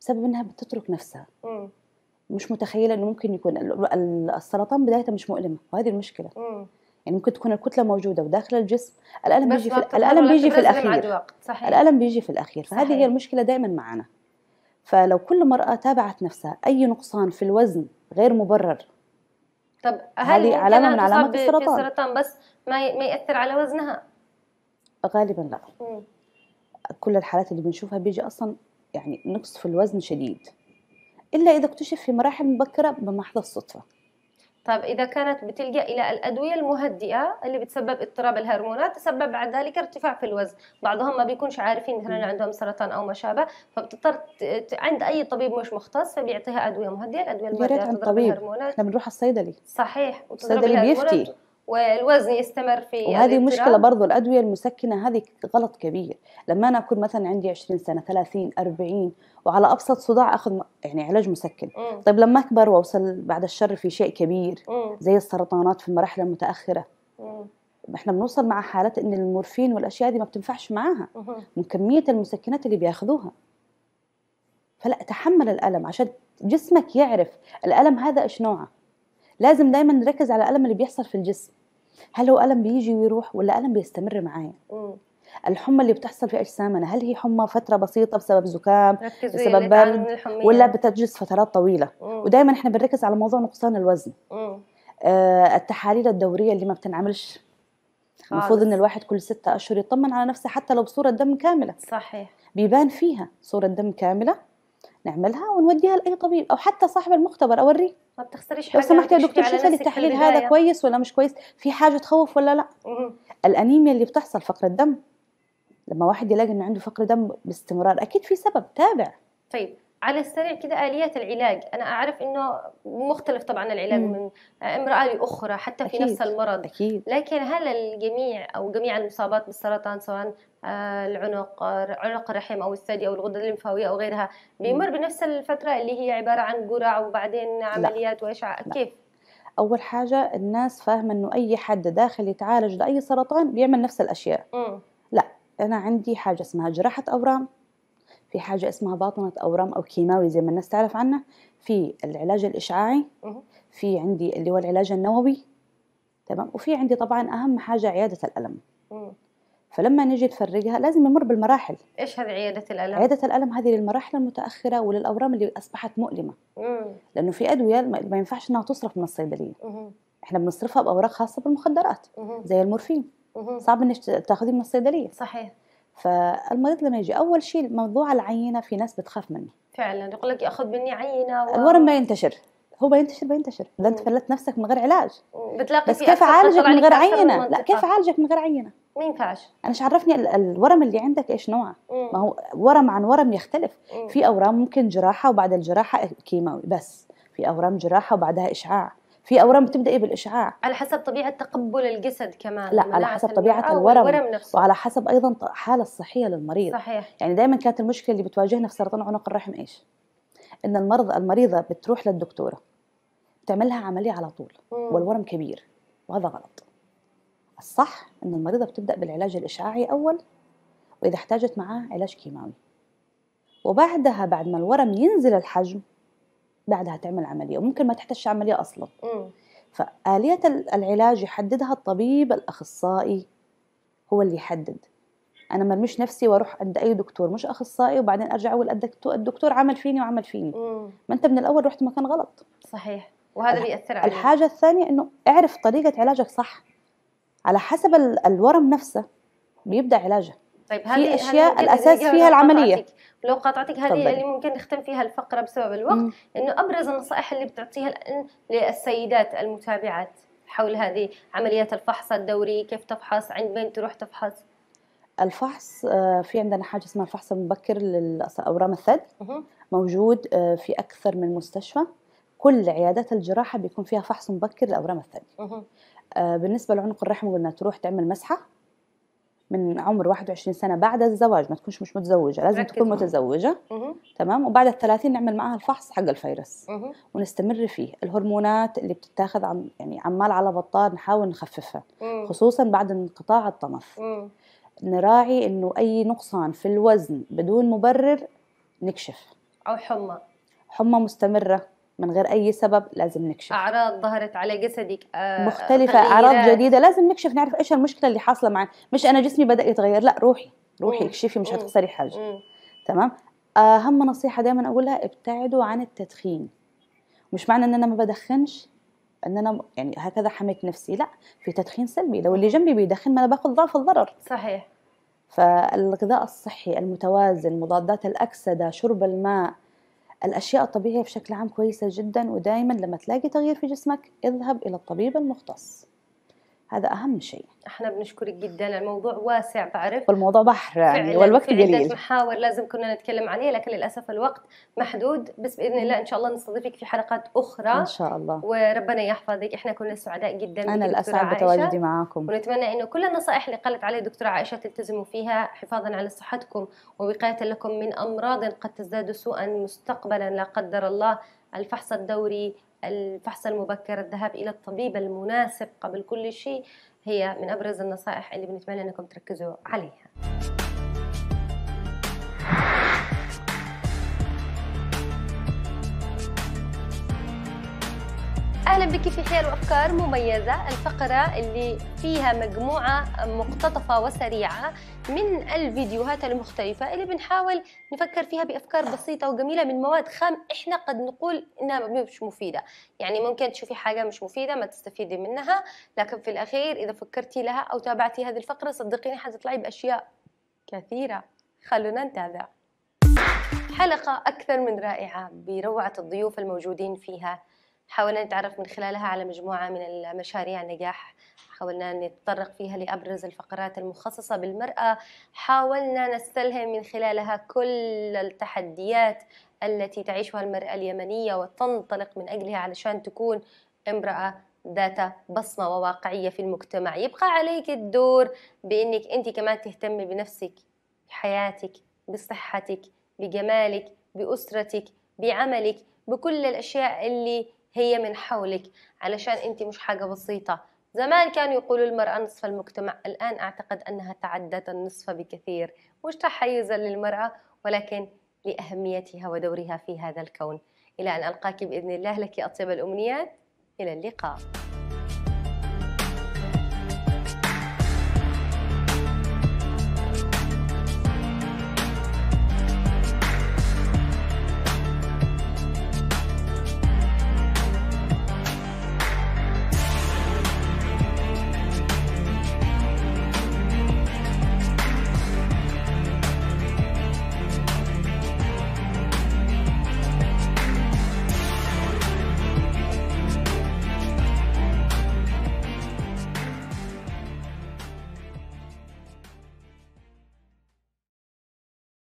بسبب انها بتترك نفسها مه. مش متخيله انه ممكن يكون السرطان بدايته مش مؤلمه وهذه المشكله مه. يعني ممكن تكون الكتله موجوده وداخل الجسم الالم بيجي في الالم بيجي في الاخير صحيح. الالم بيجي في الاخير فهذه صحيح. هي المشكله دائما معنا فلو كل مرأة تابعت نفسها أي نقصان في الوزن غير مبرر طب هل هذه علامة من علامات السرطان السرطان بس ما ما يأثر على وزنها غالبا لا مم. كل الحالات اللي بنشوفها بيجي أصلا يعني نقص في الوزن شديد إلا إذا اكتشف في مراحل مبكرة بمحض الصدفة طب إذا كانت بتلجأ إلى الأدوية المهدئة اللي بتسبب اضطراب الهرمونات تسبب بعد ذلك ارتفاع في الوزن بعضهم ما بيكونش عارفين مثلا عندهم سرطان أو ما شابه فبتضطر عند أي طبيب مش مختص فبيعطيها أدوية مهدئة الأدوية المهدئة تضرب الهرمونات احنا بنروح على الصيدلي صحيح الصيدلي بيفتي والوزن يستمر في وهذه مشكلة برضو الأدوية المسكنة هذه غلط كبير لما أنا أكون مثلا عندي 20 سنة 30 40 وعلى أبسط صداع أخذ يعني علاج مسكن مم. طيب لما أكبر وأوصل بعد الشر في شيء كبير مم. زي السرطانات في المراحل المتأخرة مم. احنا بنوصل مع حالات ان المورفين والاشياء دي ما بتنفعش معاها مم. من كميه المسكنات اللي بياخذوها فلا تحمل الالم عشان جسمك يعرف الالم هذا ايش نوعه لازم دايما نركز على الالم اللي بيحصل في الجسم هل هو ألم بيجي ويروح ولا ألم بيستمر معايا الحمى اللي بتحصل في اجسامنا هل هي حمى فتره بسيطه بسبب زكام بسبب برد ولا بتجلس فترات طويله ودائما احنا بنركز على موضوع نقصان الوزن آه التحاليل الدوريه اللي ما بتنعملش المفروض ان الواحد كل ستة اشهر يطمن على نفسه حتى لو بصوره دم كامله صحيح بيبان فيها صوره دم كامله نعملها ونوديها لاي طبيب او حتى صاحب المختبر اوريه ما بتخسريش حاجه لو سمحت يا دكتور شوفي التحليل هذا كويس ولا مش كويس في حاجه تخوف ولا لا الانيميا اللي بتحصل فقر الدم لما واحد يلاقي انه عنده فقر دم باستمرار اكيد في سبب تابع طيب على السريع كده اليات العلاج انا اعرف انه مختلف طبعا العلاج مم. من امراه لاخرى حتى في أكيد. نفس المرض أكيد. لكن هل الجميع او جميع المصابات بالسرطان سواء آه، العنق عنق الرحم او الثدي او الغده الليمفاويه او غيرها بيمر بنفس الفتره اللي هي عباره عن قرع وبعدين عمليات واشعاع كيف اول حاجه الناس فاهمه انه اي حد داخل يتعالج لاي سرطان بيعمل نفس الاشياء مم. لا انا عندي حاجه اسمها جراحه اورام في حاجه اسمها باطنه اورام او كيماوي زي ما الناس تعرف عنه في العلاج الاشعاعي في عندي اللي هو العلاج النووي تمام وفي عندي طبعا اهم حاجه عياده الالم فلما نجي نفرقها لازم نمر بالمراحل ايش هذه عياده الالم عياده الالم هذه للمراحل المتاخره وللاورام اللي اصبحت مؤلمه مم. لانه في ادويه ما ينفعش انها تصرف من الصيدليه مم. احنا بنصرفها باوراق خاصه بالمخدرات مم. زي المورفين مم. صعب انك تاخذيه من الصيدليه صحيح فالمريض لما يجي اول شيء موضوع العينه في ناس بتخاف منه فعلا يقول لك ياخذ مني عينه و... الورم ما ينتشر هو بينتشر بينتشر اذا انت فلت نفسك من غير علاج بتلاقي بس كيف اعالجك من غير عينه لا كيف اعالجك من غير عينه ما ينفعش انا ايش عرفني الورم اللي عندك ايش نوعه ما هو ورم عن ورم يختلف مم. في اورام ممكن جراحه وبعد الجراحه كيماوي بس في اورام جراحه وبعدها اشعاع في اورام بتبدا إيه بالاشعاع على حسب طبيعه تقبل الجسد كمان لا على حسب طبيعه آه، الورم, الورم نفسه. وعلى حسب ايضا الحاله الصحيه للمريض صحيح يعني دائما كانت المشكله اللي بتواجهنا في سرطان عنق الرحم ايش ان المرض المريضه بتروح للدكتوره بتعملها عمليه على طول مم. والورم كبير وهذا غلط الصح ان المريضه بتبدا بالعلاج الاشعاعي اول واذا احتاجت معاه علاج كيماوي وبعدها بعد ما الورم ينزل الحجم بعدها تعمل عمليه وممكن ما تحتاج عمليه اصلا مم. فاليه العلاج يحددها الطبيب الاخصائي هو اللي يحدد انا ما مش نفسي واروح عند اي دكتور مش اخصائي وبعدين ارجع اقول الدكتور, الدكتور عمل فيني وعمل فيني مم. ما انت من الاول رحت مكان غلط صحيح وهذا بيأثر عليك الحاجه الثانيه انه اعرف طريقه علاجك صح على حسب الورم نفسه بيبدا علاجه طيب هل في اشياء الاساس فيها العمليه لو قاطعتك هذه اللي ممكن نختم فيها الفقره بسبب الوقت مم. انه ابرز النصائح اللي بتعطيها للسيدات المتابعات حول هذه عمليات الفحص الدوري كيف تفحص عند مين تروح تفحص الفحص آه، في عندنا حاجه اسمها الفحص المبكر لاورام الثدي موجود آه، في اكثر من مستشفى كل عيادات الجراحه بيكون فيها فحص مبكر لاورام الثدي آه، بالنسبه لعنق الرحم قلنا تروح تعمل مسحه من عمر 21 سنه بعد الزواج ما تكونش مش متزوجه لازم تكون متزوجه مه. تمام وبعد ال 30 نعمل معها الفحص حق الفيروس مه. ونستمر فيه الهرمونات اللي بتتاخذ عم يعني عمال على بطال نحاول نخففها مه. خصوصا بعد انقطاع الطمث نراعي انه اي نقصان في الوزن بدون مبرر نكشف او حمى حمى مستمره من غير اي سبب لازم نكشف اعراض ظهرت على جسدك آه مختلفه تغييرات. اعراض جديده لازم نكشف نعرف ايش المشكله اللي حاصله معي مش انا جسمي بدا يتغير لا روحي روحي اكشفي مش هتخسري حاجه مم. تمام آه، اهم نصيحه دايما اقولها ابتعدوا عن التدخين مش معنى ان انا ما بدخنش ان انا يعني هكذا حميت نفسي لا في تدخين سلبي لو اللي جنبي بيدخن ما انا باخذ ضعف الضرر صحيح فالغذاء الصحي المتوازن مضادات الاكسده شرب الماء الأشياء الطبيعية بشكل عام كويسة جدا ودايما لما تلاقي تغيير في جسمك اذهب إلى الطبيب المختص هذا اهم شيء احنا بنشكرك جدا الموضوع واسع بعرف والموضوع بحر يعني والوقت قليل عدة محاور لازم كنا نتكلم عليها لكن للاسف الوقت محدود بس باذن الله ان شاء الله نستضيفك في حلقات اخرى ان شاء الله وربنا يحفظك احنا كنا سعداء جدا انا الاسعد بتواجدي معاكم ونتمنى انه كل النصائح اللي قالت عليها دكتوره عائشه تلتزموا فيها حفاظا على صحتكم ووقايه لكم من امراض قد تزداد سوءا مستقبلا لا قدر الله الفحص الدوري الفحص المبكر الذهاب إلى الطبيب المناسب قبل كل شيء هي من أبرز النصائح اللي بنتمنى أنكم تركزوا عليها اهلا بك في حيل وافكار مميزه الفقره اللي فيها مجموعه مقتطفه وسريعه من الفيديوهات المختلفه اللي بنحاول نفكر فيها بافكار بسيطه وجميله من مواد خام احنا قد نقول انها مش مفيده يعني ممكن تشوفي حاجه مش مفيده ما تستفيدي منها لكن في الاخير اذا فكرتي لها او تابعتي هذه الفقره صدقيني حتطلعي باشياء كثيره خلونا نتابع حلقه اكثر من رائعه بروعه الضيوف الموجودين فيها حاولنا نتعرف من خلالها على مجموعة من المشاريع النجاح حاولنا نتطرق فيها لأبرز الفقرات المخصصة بالمرأة حاولنا نستلهم من خلالها كل التحديات التي تعيشها المرأة اليمنية وتنطلق من أجلها علشان تكون امرأة ذات بصمة وواقعية في المجتمع يبقى عليك الدور بأنك أنت كمان تهتمي بنفسك بحياتك بصحتك بجمالك بأسرتك بعملك بكل الأشياء اللي هي من حولك علشان انت مش حاجة بسيطة زمان كانوا يقولوا المرأة نصف المجتمع الآن أعتقد أنها تعدت النصف بكثير مش تحيزا للمرأة ولكن لأهميتها ودورها في هذا الكون إلى أن ألقاك بإذن الله لك أطيب الأمنيات إلى اللقاء